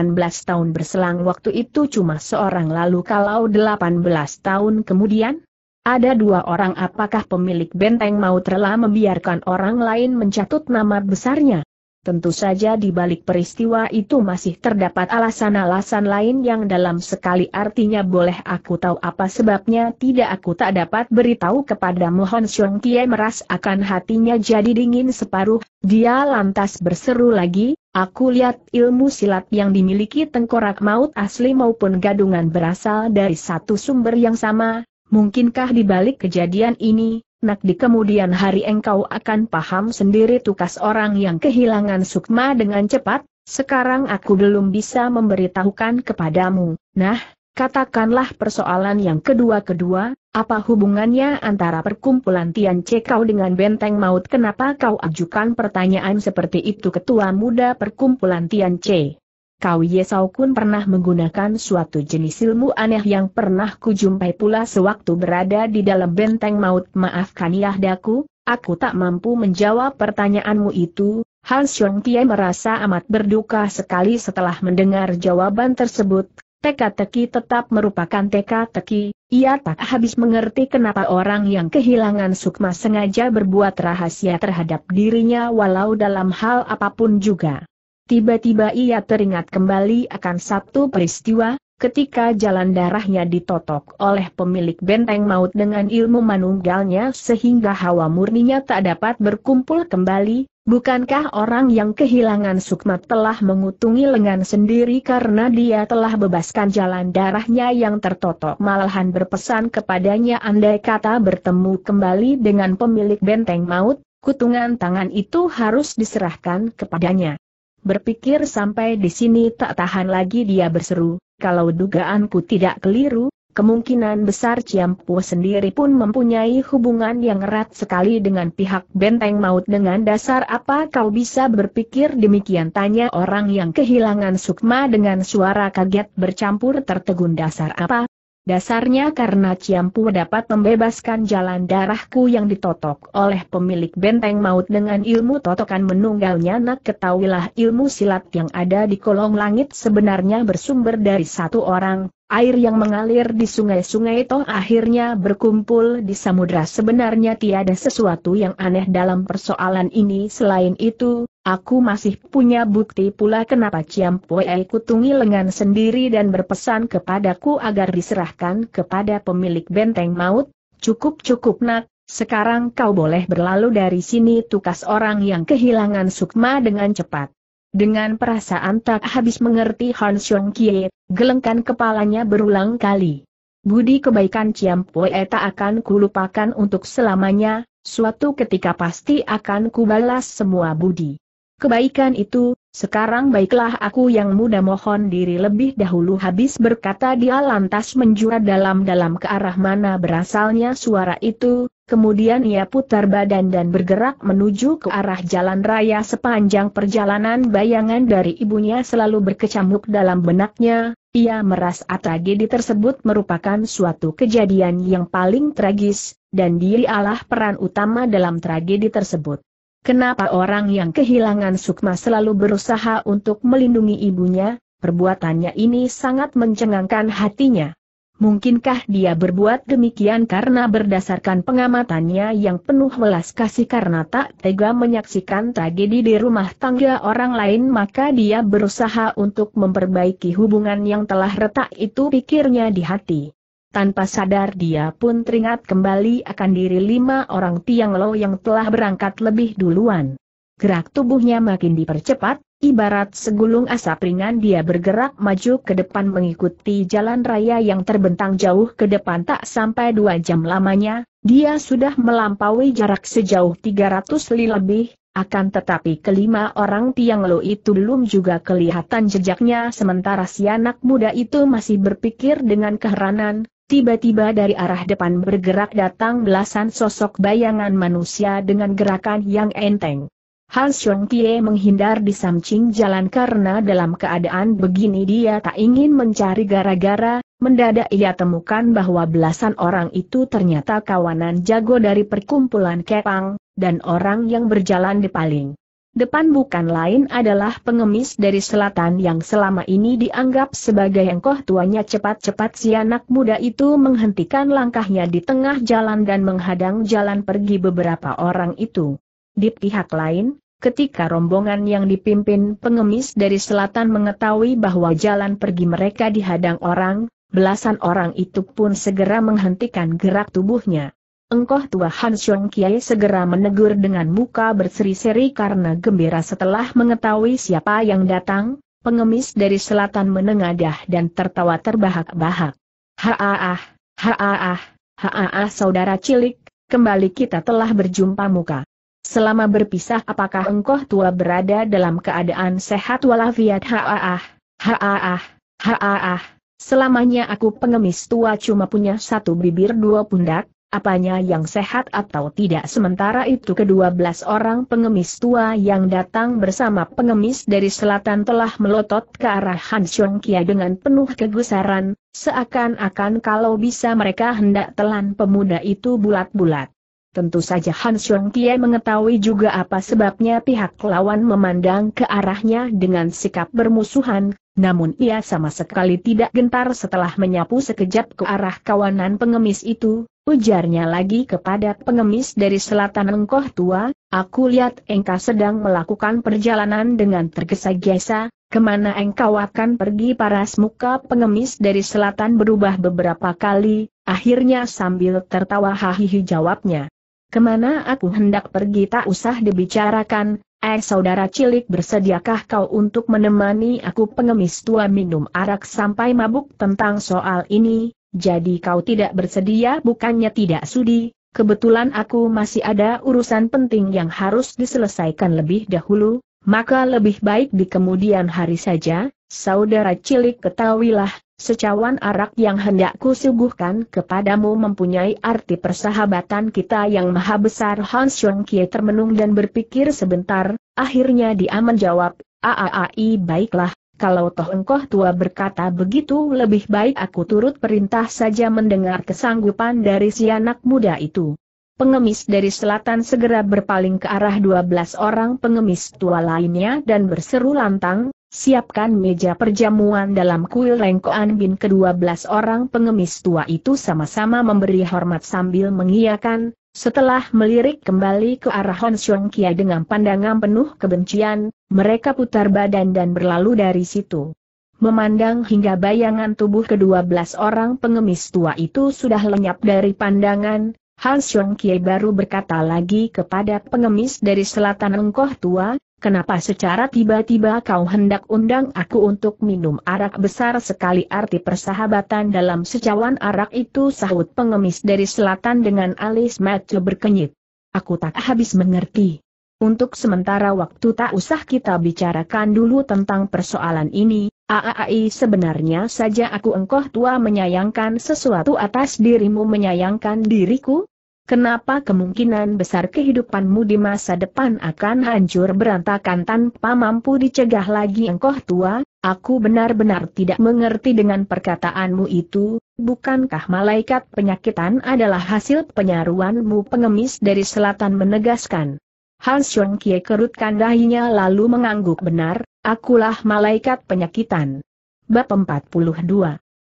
S1: tahun berselang waktu itu cuma seorang lalu kalau 18 tahun kemudian? Ada dua orang apakah pemilik benteng maut rela membiarkan orang lain mencatut nama besarnya? Tentu saja di balik peristiwa itu masih terdapat alasan-alasan lain yang dalam sekali artinya boleh aku tahu apa sebabnya tidak aku tak dapat beritahu kepada Mohon Xiong Kie meras akan hatinya jadi dingin separuh, dia lantas berseru lagi, aku lihat ilmu silat yang dimiliki tengkorak maut asli maupun gadungan berasal dari satu sumber yang sama, mungkinkah di balik kejadian ini, Nak di kemudian hari engkau akan paham sendiri tukas orang yang kehilangan sukma dengan cepat, sekarang aku belum bisa memberitahukan kepadamu. Nah, Katakanlah persoalan yang kedua-kedua, apa hubungannya antara perkumpulan Tian kau dengan benteng maut kenapa kau ajukan pertanyaan seperti itu ketua muda perkumpulan Tian Che? Kau Yesau Kun pernah menggunakan suatu jenis ilmu aneh yang pernah kujumpai pula sewaktu berada di dalam benteng maut. Maafkan Yahdaku, aku tak mampu menjawab pertanyaanmu itu. Hal Xiong merasa amat berduka sekali setelah mendengar jawaban tersebut. Teka-teki tetap merupakan teka-teki, ia tak habis mengerti kenapa orang yang kehilangan sukma sengaja berbuat rahasia terhadap dirinya walau dalam hal apapun juga. Tiba-tiba ia teringat kembali akan satu peristiwa, ketika jalan darahnya ditotok oleh pemilik benteng maut dengan ilmu manunggalnya sehingga hawa murninya tak dapat berkumpul kembali, bukankah orang yang kehilangan sukma telah mengutungi lengan sendiri karena dia telah bebaskan jalan darahnya yang tertotok malahan berpesan kepadanya andai kata bertemu kembali dengan pemilik benteng maut, kutungan tangan itu harus diserahkan kepadanya. Berpikir sampai di sini tak tahan lagi dia berseru, kalau dugaanku tidak keliru, kemungkinan besar Ciampu sendiri pun mempunyai hubungan yang erat sekali dengan pihak benteng maut dengan dasar apa kau bisa berpikir demikian tanya orang yang kehilangan sukma dengan suara kaget bercampur tertegun dasar apa, Dasarnya karena Ciampu dapat membebaskan jalan darahku yang ditotok oleh pemilik benteng maut dengan ilmu totokan menunggalnya nak ketahuilah ilmu silat yang ada di kolong langit sebenarnya bersumber dari satu orang, Air yang mengalir di sungai-sungai Tong akhirnya berkumpul di samudra sebenarnya tiada sesuatu yang aneh dalam persoalan ini selain itu, aku masih punya bukti pula kenapa Ciam Pue kutungi lengan sendiri dan berpesan kepadaku agar diserahkan kepada pemilik benteng maut, cukup-cukup nak, sekarang kau boleh berlalu dari sini tukas orang yang kehilangan sukma dengan cepat. Dengan perasaan tak habis mengerti Han Xiong Kie, gelengkan kepalanya berulang kali. Budi kebaikan Ciam Pue tak akan kulupakan untuk selamanya, suatu ketika pasti akan kubalas semua budi. Kebaikan itu, sekarang baiklah aku yang muda mohon diri lebih dahulu habis berkata dia lantas menjura dalam-dalam ke arah mana berasalnya suara itu, kemudian ia putar badan dan bergerak menuju ke arah jalan raya sepanjang perjalanan bayangan dari ibunya selalu berkecamuk dalam benaknya, ia merasa tragedi tersebut merupakan suatu kejadian yang paling tragis, dan dialah peran utama dalam tragedi tersebut. Kenapa orang yang kehilangan sukma selalu berusaha untuk melindungi ibunya, perbuatannya ini sangat mencengangkan hatinya. Mungkinkah dia berbuat demikian karena berdasarkan pengamatannya yang penuh welas kasih karena tak tega menyaksikan tragedi di rumah tangga orang lain maka dia berusaha untuk memperbaiki hubungan yang telah retak itu pikirnya di hati tanpa sadar dia pun teringat kembali akan diri lima orang Tiang Lo yang telah berangkat lebih duluan. Gerak tubuhnya makin dipercepat, ibarat segulung asap ringan dia bergerak maju ke depan mengikuti jalan raya yang terbentang jauh ke depan tak sampai dua jam lamanya, dia sudah melampaui jarak sejauh 300 li lebih, akan tetapi kelima orang Tiang Lo itu belum juga kelihatan jejaknya sementara si anak muda itu masih berpikir dengan keheranan, Tiba-tiba dari arah depan bergerak datang belasan sosok bayangan manusia dengan gerakan yang enteng. Han Xiong Tie menghindar di samping jalan karena dalam keadaan begini dia tak ingin mencari gara-gara, mendadak ia temukan bahwa belasan orang itu ternyata kawanan jago dari perkumpulan Kepang, dan orang yang berjalan di paling Depan bukan lain adalah pengemis dari selatan yang selama ini dianggap sebagai yang koh tuanya cepat-cepat si anak muda itu menghentikan langkahnya di tengah jalan dan menghadang jalan pergi beberapa orang itu. Di pihak lain, ketika rombongan yang dipimpin pengemis dari selatan mengetahui bahwa jalan pergi mereka dihadang orang, belasan orang itu pun segera menghentikan gerak tubuhnya. Engkoh tua Han Xiong Kiai segera menegur dengan muka berseri-seri karena gembira setelah mengetahui siapa yang datang, pengemis dari selatan menengadah dan tertawa terbahak-bahak. Haaah, haaah, haaah saudara cilik, kembali kita telah berjumpa muka. Selama berpisah apakah engkoh tua berada dalam keadaan sehat walafiat haaah, haaah, haaah, selamanya aku pengemis tua cuma punya satu bibir dua pundak, apanya yang sehat atau tidak. Sementara itu kedua belas orang pengemis tua yang datang bersama pengemis dari selatan telah melotot ke arah Han Xiong Kia dengan penuh kegusaran, seakan-akan kalau bisa mereka hendak telan pemuda itu bulat-bulat. Tentu saja Han Xiong Kia mengetahui juga apa sebabnya pihak lawan memandang ke arahnya dengan sikap bermusuhan, namun ia sama sekali tidak gentar setelah menyapu sekejap ke arah kawanan pengemis itu, Ujarnya lagi kepada pengemis dari selatan engkoh tua, aku lihat engkau sedang melakukan perjalanan dengan tergesa-gesa, kemana engkau akan pergi paras muka pengemis dari selatan berubah beberapa kali, akhirnya sambil tertawa hahihi jawabnya. Kemana aku hendak pergi tak usah dibicarakan, eh saudara cilik bersediakah kau untuk menemani aku pengemis tua minum arak sampai mabuk tentang soal ini, jadi kau tidak bersedia bukannya tidak sudi, kebetulan aku masih ada urusan penting yang harus diselesaikan lebih dahulu, maka lebih baik di kemudian hari saja, saudara cilik ketahuilah, secawan arak yang hendak kusuguhkan kepadamu mempunyai arti persahabatan kita yang maha besar Hans Chong Kie termenung dan berpikir sebentar, akhirnya dia menjawab, aaai baiklah, kalau toh engkau tua berkata begitu lebih baik aku turut perintah saja mendengar kesanggupan dari si anak muda itu. Pengemis dari selatan segera berpaling ke arah dua belas orang pengemis tua lainnya dan berseru lantang, siapkan meja perjamuan dalam kuil lengkoan bin kedua belas orang pengemis tua itu sama-sama memberi hormat sambil mengiyakan, setelah melirik kembali ke arah Hon Xiong Kia dengan pandangan penuh kebencian, mereka putar badan dan berlalu dari situ. Memandang hingga bayangan tubuh kedua belas orang pengemis tua itu sudah lenyap dari pandangan, Han Siong Kie baru berkata lagi kepada pengemis dari selatan engkoh tua, kenapa secara tiba-tiba kau hendak undang aku untuk minum arak besar sekali arti persahabatan dalam secawan arak itu sahut pengemis dari selatan dengan alis mata berkenyit. Aku tak habis mengerti. Untuk sementara waktu tak usah kita bicarakan dulu tentang persoalan ini, AAI sebenarnya saja aku engkoh tua menyayangkan sesuatu atas dirimu menyayangkan diriku, Kenapa kemungkinan besar kehidupanmu di masa depan akan hancur berantakan tanpa mampu dicegah lagi engkau tua? Aku benar-benar tidak mengerti dengan perkataanmu itu, bukankah malaikat penyakitan adalah hasil penyaruanmu pengemis dari selatan menegaskan. Han Xiong Kie kerutkan dahinya lalu mengangguk benar, akulah malaikat penyakitan. Bab 42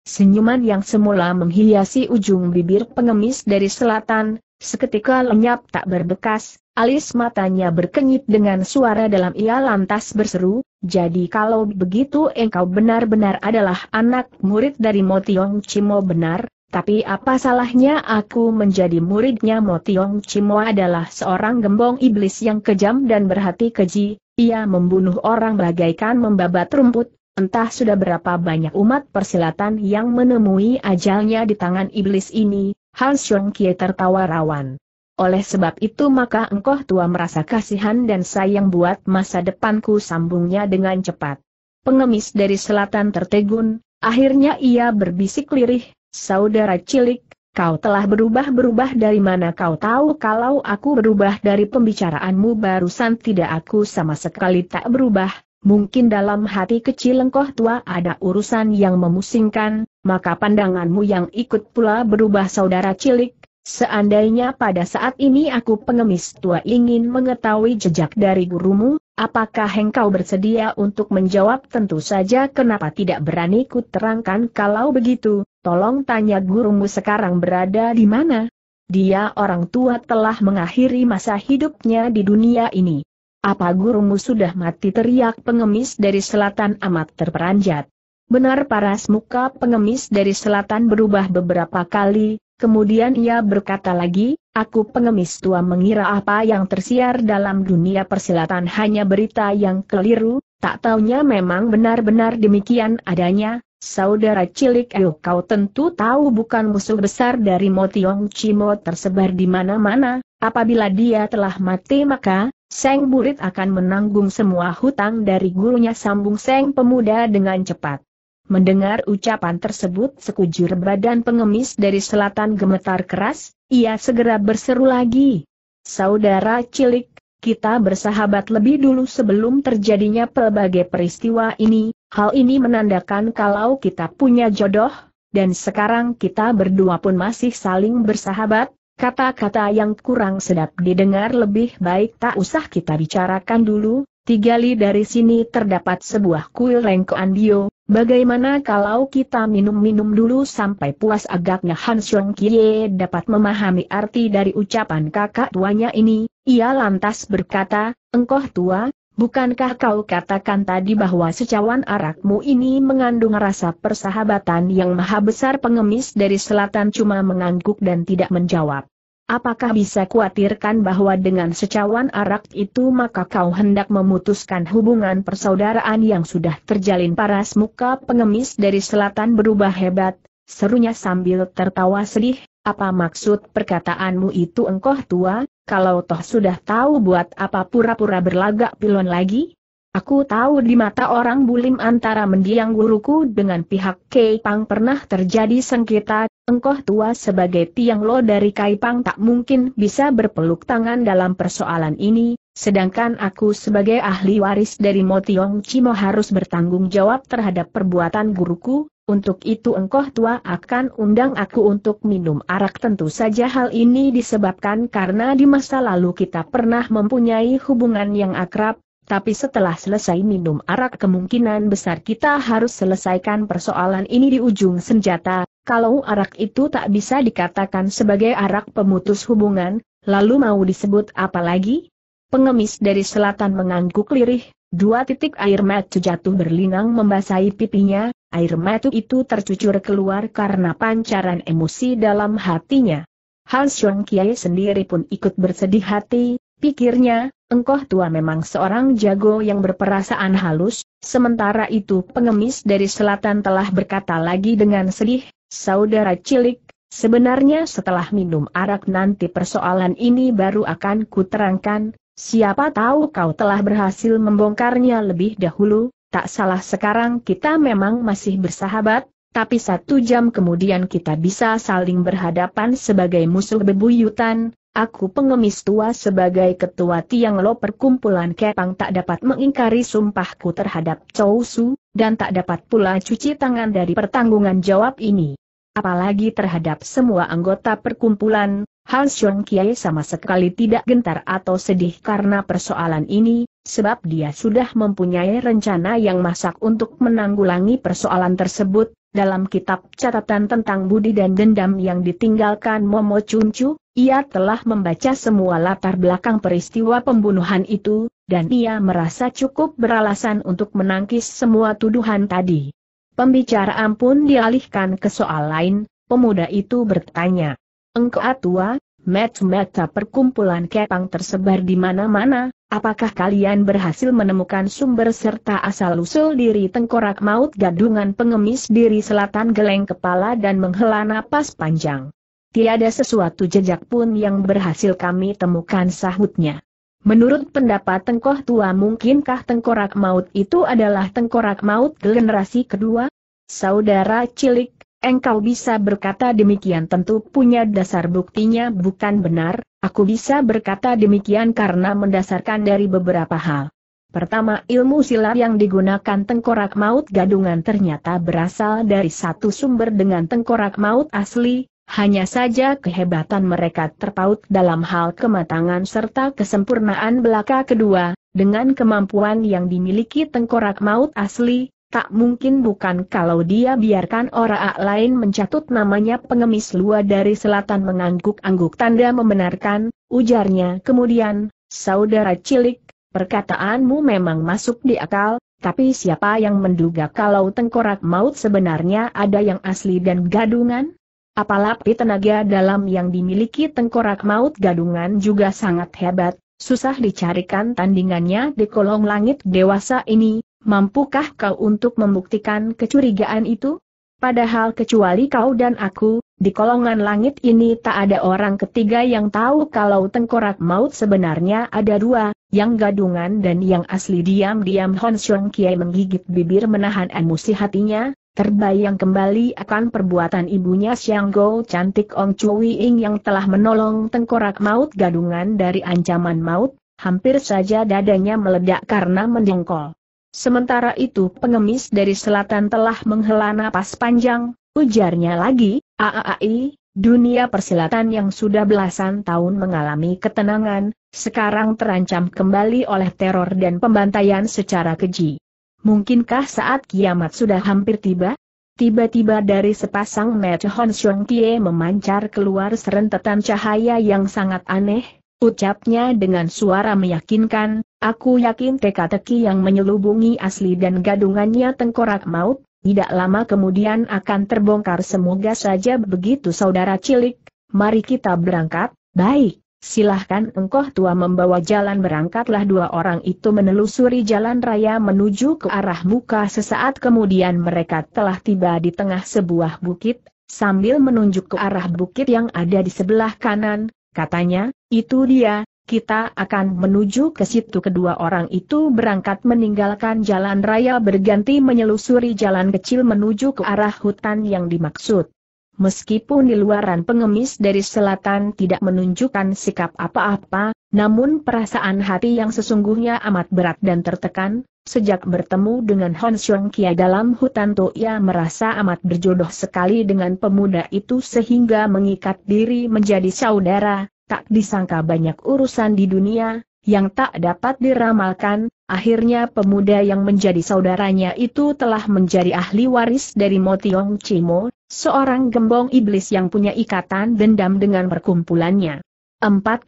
S1: Senyuman yang semula menghiasi ujung bibir pengemis dari selatan, Seketika lenyap tak berbekas, alis matanya berkenyit dengan suara dalam ia lantas berseru, jadi kalau begitu engkau benar-benar adalah anak murid dari Motiong Cimo benar, tapi apa salahnya aku menjadi muridnya Motiong Cimo adalah seorang gembong iblis yang kejam dan berhati keji, ia membunuh orang bagaikan membabat rumput, entah sudah berapa banyak umat persilatan yang menemui ajalnya di tangan iblis ini, Han Xiong Kie tertawa rawan. Oleh sebab itu maka engkau tua merasa kasihan dan sayang buat masa depanku sambungnya dengan cepat. Pengemis dari selatan tertegun, akhirnya ia berbisik lirih, saudara cilik, kau telah berubah-berubah dari mana kau tahu kalau aku berubah dari pembicaraanmu barusan tidak aku sama sekali tak berubah, mungkin dalam hati kecil engkau tua ada urusan yang memusingkan, maka pandanganmu yang ikut pula berubah saudara cilik, Seandainya pada saat ini aku pengemis tua ingin mengetahui jejak dari gurumu, apakah engkau bersedia untuk menjawab tentu saja kenapa tidak berani ku terangkan kalau begitu, tolong tanya gurumu sekarang berada di mana? Dia orang tua telah mengakhiri masa hidupnya di dunia ini. Apa gurumu sudah mati teriak pengemis dari selatan amat terperanjat. Benar paras muka pengemis dari selatan berubah beberapa kali, kemudian ia berkata lagi, aku pengemis tua mengira apa yang tersiar dalam dunia persilatan hanya berita yang keliru, tak taunya memang benar-benar demikian adanya, Saudara cilik Ayo kau tentu tahu bukan musuh besar dari Motiong Chimo tersebar di mana-mana, apabila dia telah mati maka, Seng murid akan menanggung semua hutang dari gurunya sambung Seng pemuda dengan cepat. Mendengar ucapan tersebut sekujur badan pengemis dari selatan gemetar keras, ia segera berseru lagi. Saudara cilik, kita bersahabat lebih dulu sebelum terjadinya pelbagai peristiwa ini, hal ini menandakan kalau kita punya jodoh, dan sekarang kita berdua pun masih saling bersahabat, Kata-kata yang kurang sedap didengar lebih baik tak usah kita bicarakan dulu, tiga li dari sini terdapat sebuah kuil lengkoan Dio, bagaimana kalau kita minum-minum dulu sampai puas agaknya Han Xiong Kie dapat memahami arti dari ucapan kakak tuanya ini, ia lantas berkata, engkau tua, Bukankah kau katakan tadi bahwa secawan arakmu ini mengandung rasa persahabatan yang maha besar pengemis dari selatan cuma mengangguk dan tidak menjawab? Apakah bisa kuatirkan bahwa dengan secawan arak itu maka kau hendak memutuskan hubungan persaudaraan yang sudah terjalin paras muka pengemis dari selatan berubah hebat, serunya sambil tertawa sedih, apa maksud perkataanmu itu engkau tua, kalau toh sudah tahu buat apa pura-pura berlagak pilon lagi? Aku tahu di mata orang bulim antara mendiang guruku dengan pihak Pang pernah terjadi sengketa, engkau tua sebagai tiang lo dari Pang tak mungkin bisa berpeluk tangan dalam persoalan ini, sedangkan aku sebagai ahli waris dari Motiong Cimo harus bertanggung jawab terhadap perbuatan guruku, untuk itu engkau tua akan undang aku untuk minum arak tentu saja hal ini disebabkan karena di masa lalu kita pernah mempunyai hubungan yang akrab, tapi setelah selesai minum arak kemungkinan besar kita harus selesaikan persoalan ini di ujung senjata, kalau arak itu tak bisa dikatakan sebagai arak pemutus hubungan, lalu mau disebut apa lagi? Pengemis dari selatan mengangguk lirih, Dua titik air mata jatuh berlinang membasahi pipinya, air mata itu tercucur keluar karena pancaran emosi dalam hatinya. Hans Xiong Kiai sendiri pun ikut bersedih hati, pikirnya, engkau tua memang seorang jago yang berperasaan halus, sementara itu pengemis dari selatan telah berkata lagi dengan sedih, saudara cilik, Sebenarnya setelah minum arak nanti persoalan ini baru akan kuterangkan, Siapa tahu kau telah berhasil membongkarnya lebih dahulu, tak salah sekarang kita memang masih bersahabat, tapi satu jam kemudian kita bisa saling berhadapan sebagai musuh bebuyutan, Aku pengemis tua sebagai ketua Tiang Lo perkumpulan Kepang tak dapat mengingkari sumpahku terhadap Chou Su, dan tak dapat pula cuci tangan dari pertanggungan jawab ini. Apalagi terhadap semua anggota perkumpulan, Han Xiong Kiai sama sekali tidak gentar atau sedih karena persoalan ini, sebab dia sudah mempunyai rencana yang masak untuk menanggulangi persoalan tersebut, dalam kitab catatan tentang budi dan dendam yang ditinggalkan Momo Chunchu, ia telah membaca semua latar belakang peristiwa pembunuhan itu, dan ia merasa cukup beralasan untuk menangkis semua tuduhan tadi. Pembicaraan pun dialihkan ke soal lain, pemuda itu bertanya, engkau ah, tua, meta-meta perkumpulan kepang tersebar di mana-mana, apakah kalian berhasil menemukan sumber serta asal-usul diri tengkorak maut gadungan pengemis diri selatan geleng kepala dan menghela napas panjang? Tiada sesuatu jejak pun yang berhasil kami temukan sahutnya. Menurut pendapat tengkoh tua mungkinkah tengkorak maut itu adalah tengkorak maut generasi kedua? Saudara cilik Engkau bisa berkata demikian tentu punya dasar buktinya bukan benar, aku bisa berkata demikian karena mendasarkan dari beberapa hal. Pertama ilmu silat yang digunakan tengkorak maut gadungan ternyata berasal dari satu sumber dengan tengkorak maut asli, hanya saja kehebatan mereka terpaut dalam hal kematangan serta kesempurnaan belaka kedua, dengan kemampuan yang dimiliki tengkorak maut asli, Tak mungkin bukan kalau dia biarkan orang lain mencatut namanya pengemis luar dari selatan mengangguk-angguk tanda membenarkan, ujarnya kemudian, saudara cilik, perkataanmu memang masuk di akal, tapi siapa yang menduga kalau tengkorak maut sebenarnya ada yang asli dan gadungan? Apalagi tenaga dalam yang dimiliki tengkorak maut gadungan juga sangat hebat, susah dicarikan tandingannya di kolong langit dewasa ini, mampukah kau untuk membuktikan kecurigaan itu? Padahal kecuali kau dan aku, di kolongan langit ini tak ada orang ketiga yang tahu kalau tengkorak maut sebenarnya ada dua, yang gadungan dan yang asli diam-diam Hon Xiong Kiai menggigit bibir menahan emosi hatinya, terbayang kembali akan perbuatan ibunya Xiang Go cantik Ong Chui Ing yang telah menolong tengkorak maut gadungan dari ancaman maut, hampir saja dadanya meledak karena mendengkol. Sementara itu pengemis dari selatan telah menghela napas panjang, ujarnya lagi, AAAI, dunia persilatan yang sudah belasan tahun mengalami ketenangan, sekarang terancam kembali oleh teror dan pembantaian secara keji. Mungkinkah saat kiamat sudah hampir tiba? Tiba-tiba dari sepasang mata Hon Xiong Tie memancar keluar serentetan cahaya yang sangat aneh, ucapnya dengan suara meyakinkan, Aku yakin teka-teki yang menyelubungi asli dan gadungannya tengkorak maut, tidak lama kemudian akan terbongkar semoga saja begitu saudara cilik, mari kita berangkat, baik, silahkan engkau tua membawa jalan berangkatlah dua orang itu menelusuri jalan raya menuju ke arah muka sesaat kemudian mereka telah tiba di tengah sebuah bukit, sambil menunjuk ke arah bukit yang ada di sebelah kanan, katanya, itu dia, kita akan menuju ke situ kedua orang itu berangkat meninggalkan jalan raya berganti menyelusuri jalan kecil menuju ke arah hutan yang dimaksud. Meskipun di luaran pengemis dari selatan tidak menunjukkan sikap apa-apa, namun perasaan hati yang sesungguhnya amat berat dan tertekan, sejak bertemu dengan Hon Xiong Kia dalam hutan To ia merasa amat berjodoh sekali dengan pemuda itu sehingga mengikat diri menjadi saudara, tak disangka banyak urusan di dunia, yang tak dapat diramalkan, akhirnya pemuda yang menjadi saudaranya itu telah menjadi ahli waris dari Motiong Cimo, seorang gembong iblis yang punya ikatan dendam dengan perkumpulannya.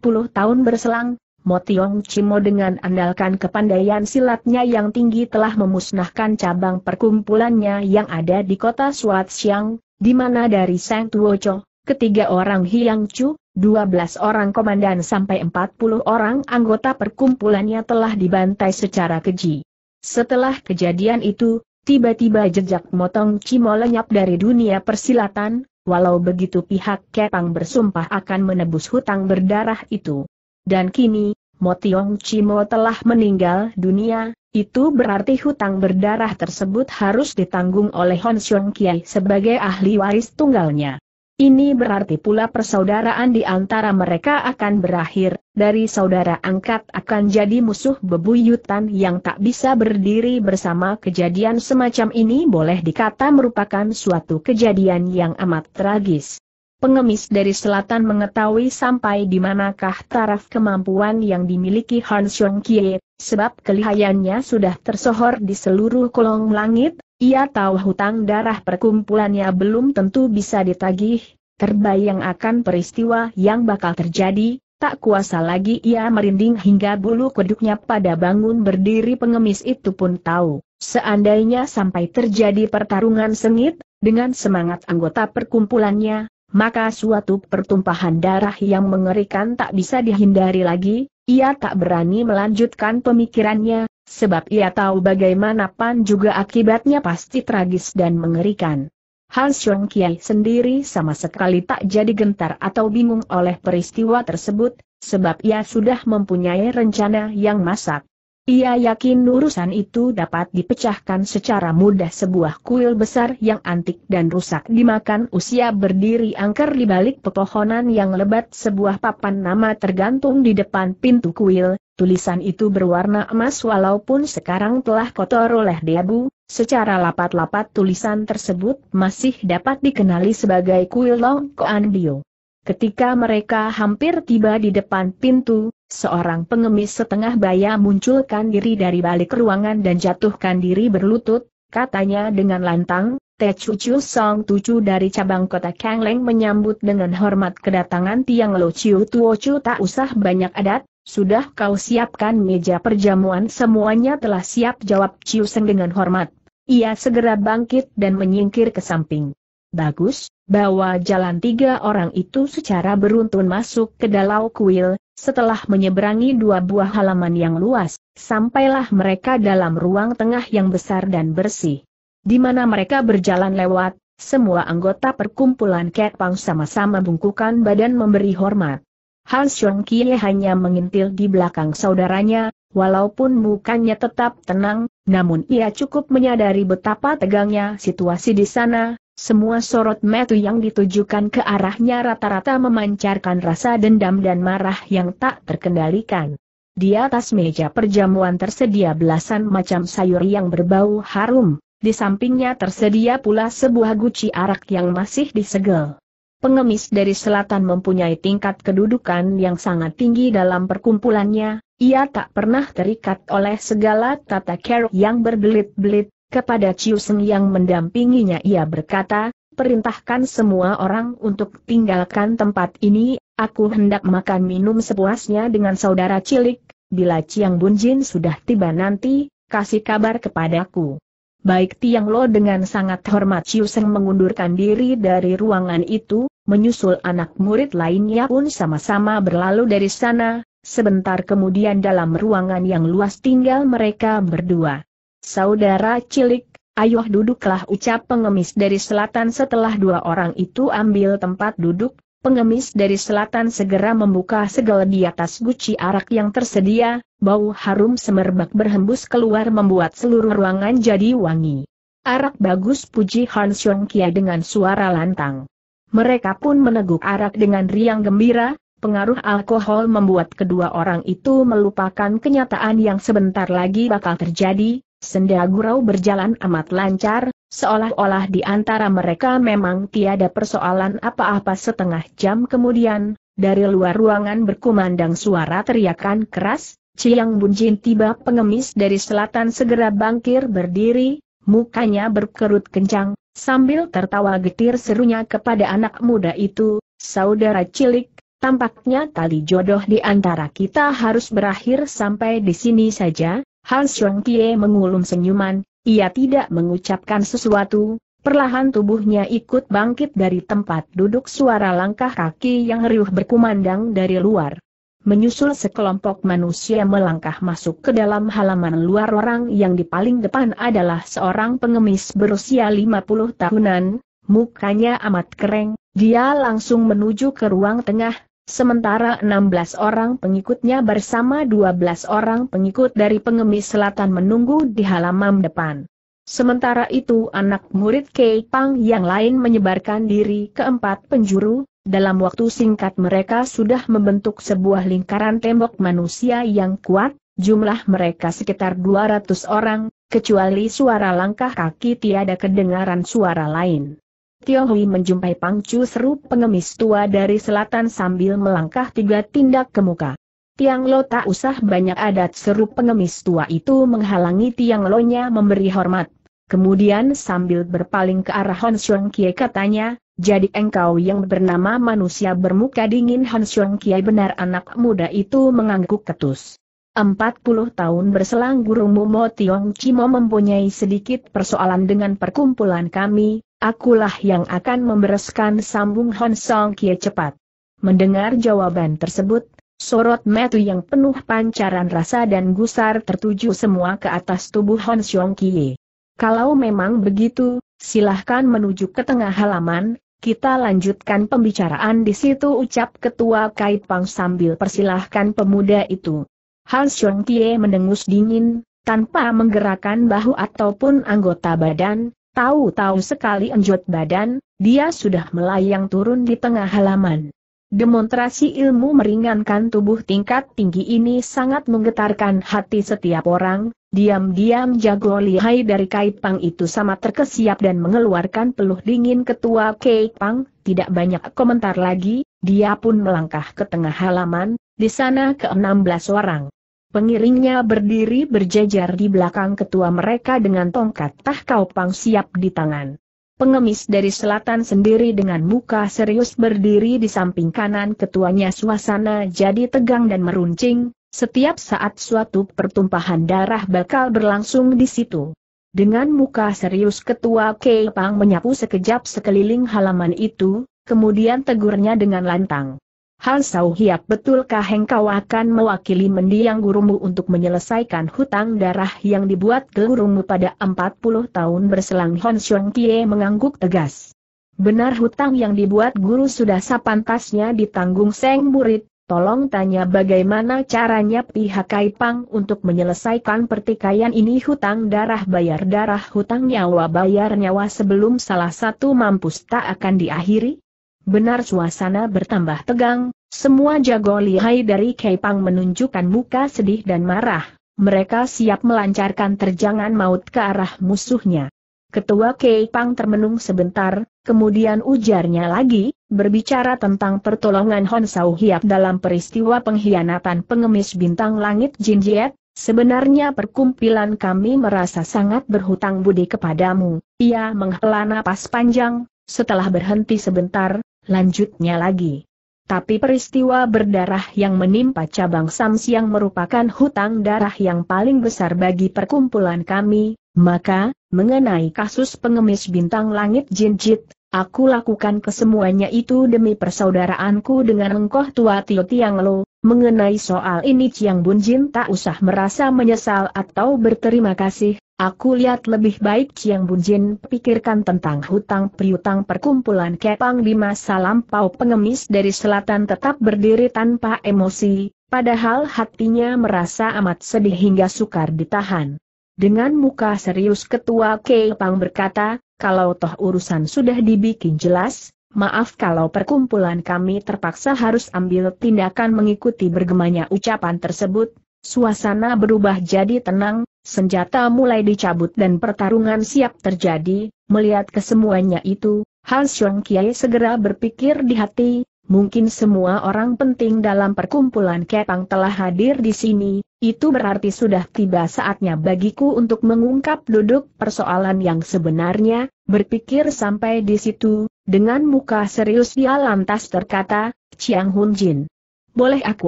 S1: puluh tahun berselang, Motiong Cimo dengan andalkan kepandaian silatnya yang tinggi telah memusnahkan cabang perkumpulannya yang ada di kota Siang, di mana dari Sang Cho, ketiga orang Hiang Chu, 12 orang komandan sampai 40 orang anggota perkumpulannya telah dibantai secara keji. Setelah kejadian itu, tiba-tiba jejak motong Cimo lenyap dari dunia persilatan, walau begitu pihak Kepang bersumpah akan menebus hutang berdarah itu. Dan kini, Motiong Cimo telah meninggal dunia, itu berarti hutang berdarah tersebut harus ditanggung oleh Hon Xiong Kiai sebagai ahli waris tunggalnya. Ini berarti pula persaudaraan di antara mereka akan berakhir, dari saudara angkat akan jadi musuh bebuyutan yang tak bisa berdiri bersama kejadian semacam ini boleh dikata merupakan suatu kejadian yang amat tragis. Pengemis dari selatan mengetahui sampai di manakah taraf kemampuan yang dimiliki Han Xiong Kie, sebab kelihayannya sudah tersohor di seluruh kolong langit, ia tahu hutang darah perkumpulannya belum tentu bisa ditagih, terbayang akan peristiwa yang bakal terjadi, tak kuasa lagi ia merinding hingga bulu kuduknya pada bangun berdiri pengemis itu pun tahu, seandainya sampai terjadi pertarungan sengit, dengan semangat anggota perkumpulannya, maka suatu pertumpahan darah yang mengerikan tak bisa dihindari lagi, ia tak berani melanjutkan pemikirannya, sebab ia tahu bagaimanapun juga akibatnya pasti tragis dan mengerikan. Han Xiong Kiai sendiri sama sekali tak jadi gentar atau bingung oleh peristiwa tersebut, sebab ia sudah mempunyai rencana yang masak. Ia yakin urusan itu dapat dipecahkan secara mudah sebuah kuil besar yang antik dan rusak dimakan usia berdiri angker di balik pepohonan yang lebat sebuah papan nama tergantung di depan pintu kuil, tulisan itu berwarna emas walaupun sekarang telah kotor oleh debu, secara lapat-lapat tulisan tersebut masih dapat dikenali sebagai kuil Long Koan Bio. Ketika mereka hampir tiba di depan pintu, seorang pengemis setengah baya munculkan diri dari balik ruangan dan jatuhkan diri berlutut, katanya dengan lantang, Teh Cucu Song Tucu dari cabang kota Kang Leng menyambut dengan hormat kedatangan Tiang Lo Chiu Tuo Chu tak usah banyak adat, sudah kau siapkan meja perjamuan semuanya telah siap jawab Chiu Seng dengan hormat. Ia segera bangkit dan menyingkir ke samping. Bagus, bawa jalan tiga orang itu secara beruntun masuk ke dalau kuil, setelah menyeberangi dua buah halaman yang luas, sampailah mereka dalam ruang tengah yang besar dan bersih. Di mana mereka berjalan lewat, semua anggota perkumpulan Kepang sama-sama bungkukan badan memberi hormat. Han Kie hanya mengintil di belakang saudaranya, walaupun mukanya tetap tenang, namun ia cukup menyadari betapa tegangnya situasi di sana, semua sorot metu yang ditujukan ke arahnya rata-rata memancarkan rasa dendam dan marah yang tak terkendalikan. Di atas meja perjamuan tersedia belasan macam sayur yang berbau harum, di sampingnya tersedia pula sebuah guci arak yang masih disegel. Pengemis dari selatan mempunyai tingkat kedudukan yang sangat tinggi dalam perkumpulannya, ia tak pernah terikat oleh segala tata keruk yang berbelit-belit, kepada Chiu Seng yang mendampinginya ia berkata, perintahkan semua orang untuk tinggalkan tempat ini, aku hendak makan minum sepuasnya dengan saudara cilik, bila Chiang Bunjin sudah tiba nanti, kasih kabar kepadaku. Baik Tiang Lo dengan sangat hormat Chiu Seng mengundurkan diri dari ruangan itu, menyusul anak murid lainnya pun sama-sama berlalu dari sana, sebentar kemudian dalam ruangan yang luas tinggal mereka berdua. Saudara cilik, ayuh duduklah ucap pengemis dari selatan setelah dua orang itu ambil tempat duduk, pengemis dari selatan segera membuka segel di atas guci arak yang tersedia, bau harum semerbak berhembus keluar membuat seluruh ruangan jadi wangi. Arak bagus puji Han Xiong Kia dengan suara lantang. Mereka pun meneguk arak dengan riang gembira, pengaruh alkohol membuat kedua orang itu melupakan kenyataan yang sebentar lagi bakal terjadi, Senda Gurau berjalan amat lancar, seolah-olah di antara mereka memang tiada persoalan apa-apa setengah jam kemudian, dari luar ruangan berkumandang suara teriakan keras, Ciang Bunjin tiba pengemis dari selatan segera bangkir berdiri, mukanya berkerut kencang, sambil tertawa getir serunya kepada anak muda itu, saudara cilik, tampaknya tali jodoh di antara kita harus berakhir sampai di sini saja, Hans Rongkie mengulum senyuman, ia tidak mengucapkan sesuatu, perlahan tubuhnya ikut bangkit dari tempat duduk suara langkah kaki yang riuh berkumandang dari luar. Menyusul sekelompok manusia melangkah masuk ke dalam halaman luar orang yang di paling depan adalah seorang pengemis berusia 50 tahunan, mukanya amat kering, dia langsung menuju ke ruang tengah, Sementara 16 orang pengikutnya bersama 12 orang pengikut dari pengemis selatan menunggu di halaman depan. Sementara itu anak murid Kei Pang yang lain menyebarkan diri ke empat penjuru, dalam waktu singkat mereka sudah membentuk sebuah lingkaran tembok manusia yang kuat, jumlah mereka sekitar 200 orang, kecuali suara langkah kaki tiada kedengaran suara lain. Tio Hui menjumpai Pangcu seru pengemis tua dari selatan sambil melangkah tiga tindak ke muka. Tiang Lo tak usah banyak adat seru pengemis tua itu menghalangi Tiang Lo nya memberi hormat. Kemudian sambil berpaling ke arah Hon Xiong Kie katanya, jadi engkau yang bernama manusia bermuka dingin Hon Xiong Kie benar anak muda itu mengangguk ketus. 40 tahun berselang Guru Momo Tiong Cimo mempunyai sedikit persoalan dengan perkumpulan kami, akulah yang akan membereskan sambung Hon Song Kie cepat. Mendengar jawaban tersebut, sorot metu yang penuh pancaran rasa dan gusar tertuju semua ke atas tubuh Hon Song Kie. Kalau memang begitu, silahkan menuju ke tengah halaman, kita lanjutkan pembicaraan di situ ucap ketua Kaipang sambil persilahkan pemuda itu. Han Xiong Tie mendengus dingin, tanpa menggerakkan bahu ataupun anggota badan, tahu-tahu sekali enjot badan, dia sudah melayang turun di tengah halaman. Demonstrasi ilmu meringankan tubuh tingkat tinggi ini sangat menggetarkan hati setiap orang, diam-diam jago lihai dari Kaipang Pang itu sama terkesiap dan mengeluarkan peluh dingin ketua Kaipang, Pang, tidak banyak komentar lagi, dia pun melangkah ke tengah halaman, di sana ke-16 orang. Pengiringnya berdiri berjajar di belakang ketua mereka dengan tongkat pang siap di tangan. Pengemis dari selatan sendiri dengan muka serius berdiri di samping kanan ketuanya suasana jadi tegang dan meruncing, setiap saat suatu pertumpahan darah bakal berlangsung di situ. Dengan muka serius ketua Kepang menyapu sekejap sekeliling halaman itu, kemudian tegurnya dengan lantang. Hal Sau Hiap betulkah engkau akan mewakili mendiang gurumu untuk menyelesaikan hutang darah yang dibuat gurumu pada 40 tahun berselang Hon Xiong Kie mengangguk tegas. Benar hutang yang dibuat guru sudah sepantasnya ditanggung seng murid, tolong tanya bagaimana caranya pihak Kaipang untuk menyelesaikan pertikaian ini hutang darah bayar darah hutang nyawa bayar nyawa sebelum salah satu mampus tak akan diakhiri? Benar suasana bertambah tegang, semua jago lihai dari Keipang menunjukkan muka sedih dan marah, mereka siap melancarkan terjangan maut ke arah musuhnya. Ketua Keipang termenung sebentar, kemudian ujarnya lagi, berbicara tentang pertolongan Hon Sau Hiap dalam peristiwa pengkhianatan pengemis bintang langit Jin Jiet, sebenarnya perkumpulan kami merasa sangat berhutang budi kepadamu, ia menghela napas panjang, setelah berhenti sebentar, Lanjutnya lagi. Tapi peristiwa berdarah yang menimpa cabang Sams yang merupakan hutang darah yang paling besar bagi perkumpulan kami, maka, mengenai kasus pengemis bintang langit Jinjit, Aku lakukan kesemuanya itu demi persaudaraanku dengan engkau tua Tio Tiang Lo, mengenai soal ini Ciang Bun Jin tak usah merasa menyesal atau berterima kasih, aku lihat lebih baik Ciang Bun Jin pikirkan tentang hutang piutang perkumpulan Kepang di masa lampau pengemis dari selatan tetap berdiri tanpa emosi, padahal hatinya merasa amat sedih hingga sukar ditahan. Dengan muka serius ketua Kepang berkata, kalau toh urusan sudah dibikin jelas, maaf kalau perkumpulan kami terpaksa harus ambil tindakan mengikuti bergemanya ucapan tersebut, suasana berubah jadi tenang, senjata mulai dicabut dan pertarungan siap terjadi, melihat kesemuanya itu, Hal Xiong Kiai segera berpikir di hati, Mungkin semua orang penting dalam perkumpulan Kepang telah hadir di sini, itu berarti sudah tiba saatnya bagiku untuk mengungkap duduk persoalan yang sebenarnya, berpikir sampai di situ, dengan muka serius dia lantas terkata, Chiang Hun Jin boleh aku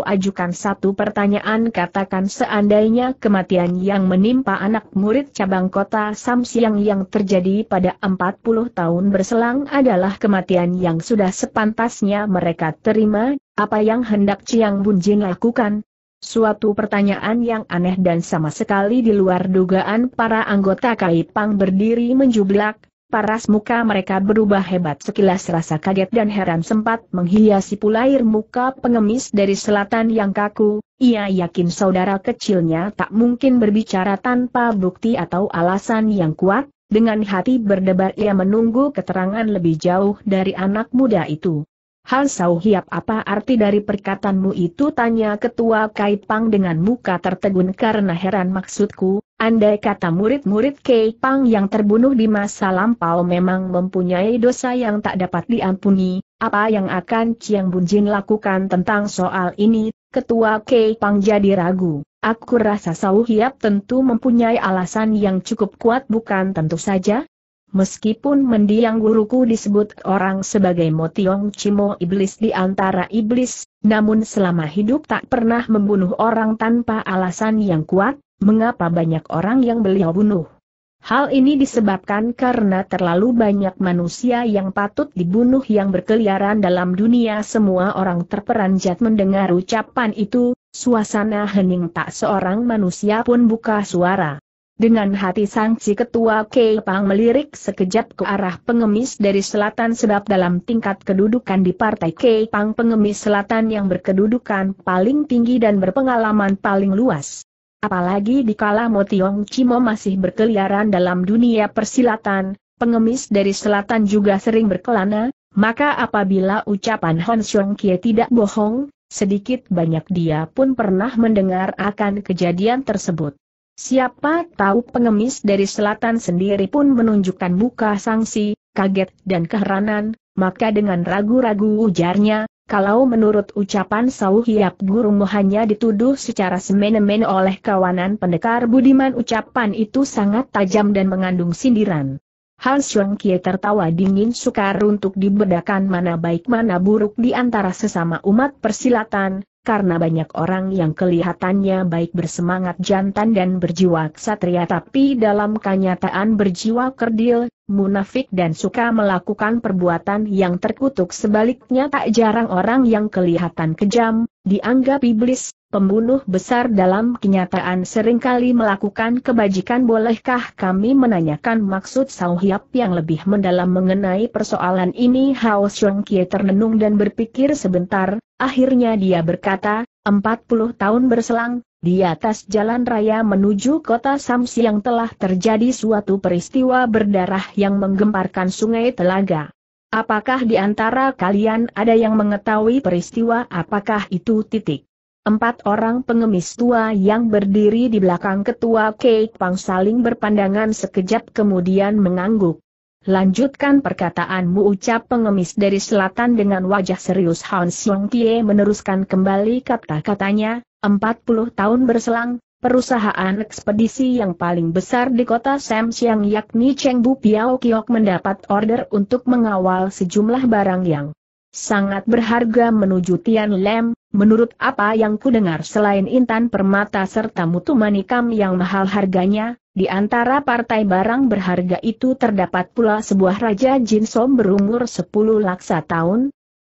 S1: ajukan satu pertanyaan katakan seandainya kematian yang menimpa anak murid cabang kota Samsiang yang terjadi pada 40 tahun berselang adalah kematian yang sudah sepantasnya mereka terima, apa yang hendak Ciang Bunjin lakukan? Suatu pertanyaan yang aneh dan sama sekali di luar dugaan para anggota Kaipang berdiri menjublak, paras muka mereka berubah hebat sekilas rasa kaget dan heran sempat menghiasi air muka pengemis dari selatan yang kaku, ia yakin saudara kecilnya tak mungkin berbicara tanpa bukti atau alasan yang kuat, dengan hati berdebar ia menunggu keterangan lebih jauh dari anak muda itu. Hal sauhiap apa arti dari perkataanmu itu tanya ketua Kaipang dengan muka tertegun karena heran maksudku, Andai kata murid-murid Kei Pang yang terbunuh di masa lampau memang mempunyai dosa yang tak dapat diampuni, apa yang akan Chiang Bunjin lakukan tentang soal ini, ketua Kei Pang jadi ragu. Aku rasa Sau Hiap tentu mempunyai alasan yang cukup kuat bukan tentu saja. Meskipun mendiang guruku disebut orang sebagai Motiong Cimo Iblis di antara iblis, namun selama hidup tak pernah membunuh orang tanpa alasan yang kuat, mengapa banyak orang yang beliau bunuh. Hal ini disebabkan karena terlalu banyak manusia yang patut dibunuh yang berkeliaran dalam dunia semua orang terperanjat mendengar ucapan itu, suasana hening tak seorang manusia pun buka suara. Dengan hati sang si ketua Kepang melirik sekejap ke arah pengemis dari selatan sebab dalam tingkat kedudukan di partai Kepang pengemis selatan yang berkedudukan paling tinggi dan berpengalaman paling luas. Apalagi di kala Tiong Cimo masih berkeliaran dalam dunia persilatan, pengemis dari selatan juga sering berkelana, maka apabila ucapan Hon Xiong Kie tidak bohong, sedikit banyak dia pun pernah mendengar akan kejadian tersebut. Siapa tahu pengemis dari selatan sendiri pun menunjukkan muka sangsi, kaget dan keheranan, maka dengan ragu-ragu ujarnya, kalau menurut ucapan Sau Hiap gurumu hanya dituduh secara semena-mena oleh kawanan pendekar Budiman ucapan itu sangat tajam dan mengandung sindiran. Hal Shuang Kie tertawa dingin sukar untuk dibedakan mana baik mana buruk di antara sesama umat persilatan, karena banyak orang yang kelihatannya baik bersemangat jantan dan berjiwa ksatria tapi dalam kenyataan berjiwa kerdil, munafik dan suka melakukan perbuatan yang terkutuk sebaliknya tak jarang orang yang kelihatan kejam, dianggap iblis, pembunuh besar dalam kenyataan seringkali melakukan kebajikan bolehkah kami menanyakan maksud Sao Hiap yang lebih mendalam mengenai persoalan ini Hao Xiong Kie ternenung dan berpikir sebentar, akhirnya dia berkata, 40 tahun berselang, di atas jalan raya menuju kota Samsi yang telah terjadi suatu peristiwa berdarah yang menggemparkan sungai Telaga. Apakah di antara kalian ada yang mengetahui peristiwa apakah itu titik? Empat orang pengemis tua yang berdiri di belakang ketua Kate Pang saling berpandangan sekejap kemudian mengangguk. Lanjutkan perkataanmu ucap pengemis dari selatan dengan wajah serius Han Xiong Tie meneruskan kembali kata-katanya, 40 tahun berselang, perusahaan ekspedisi yang paling besar di kota Samsiang yakni Chengbu Piao Kiok mendapat order untuk mengawal sejumlah barang yang sangat berharga menuju Tian Lem, menurut apa yang kudengar selain Intan Permata serta Mutu Manikam yang mahal harganya, di antara partai barang berharga itu terdapat pula sebuah Raja Jin berumur 10 laksa tahun,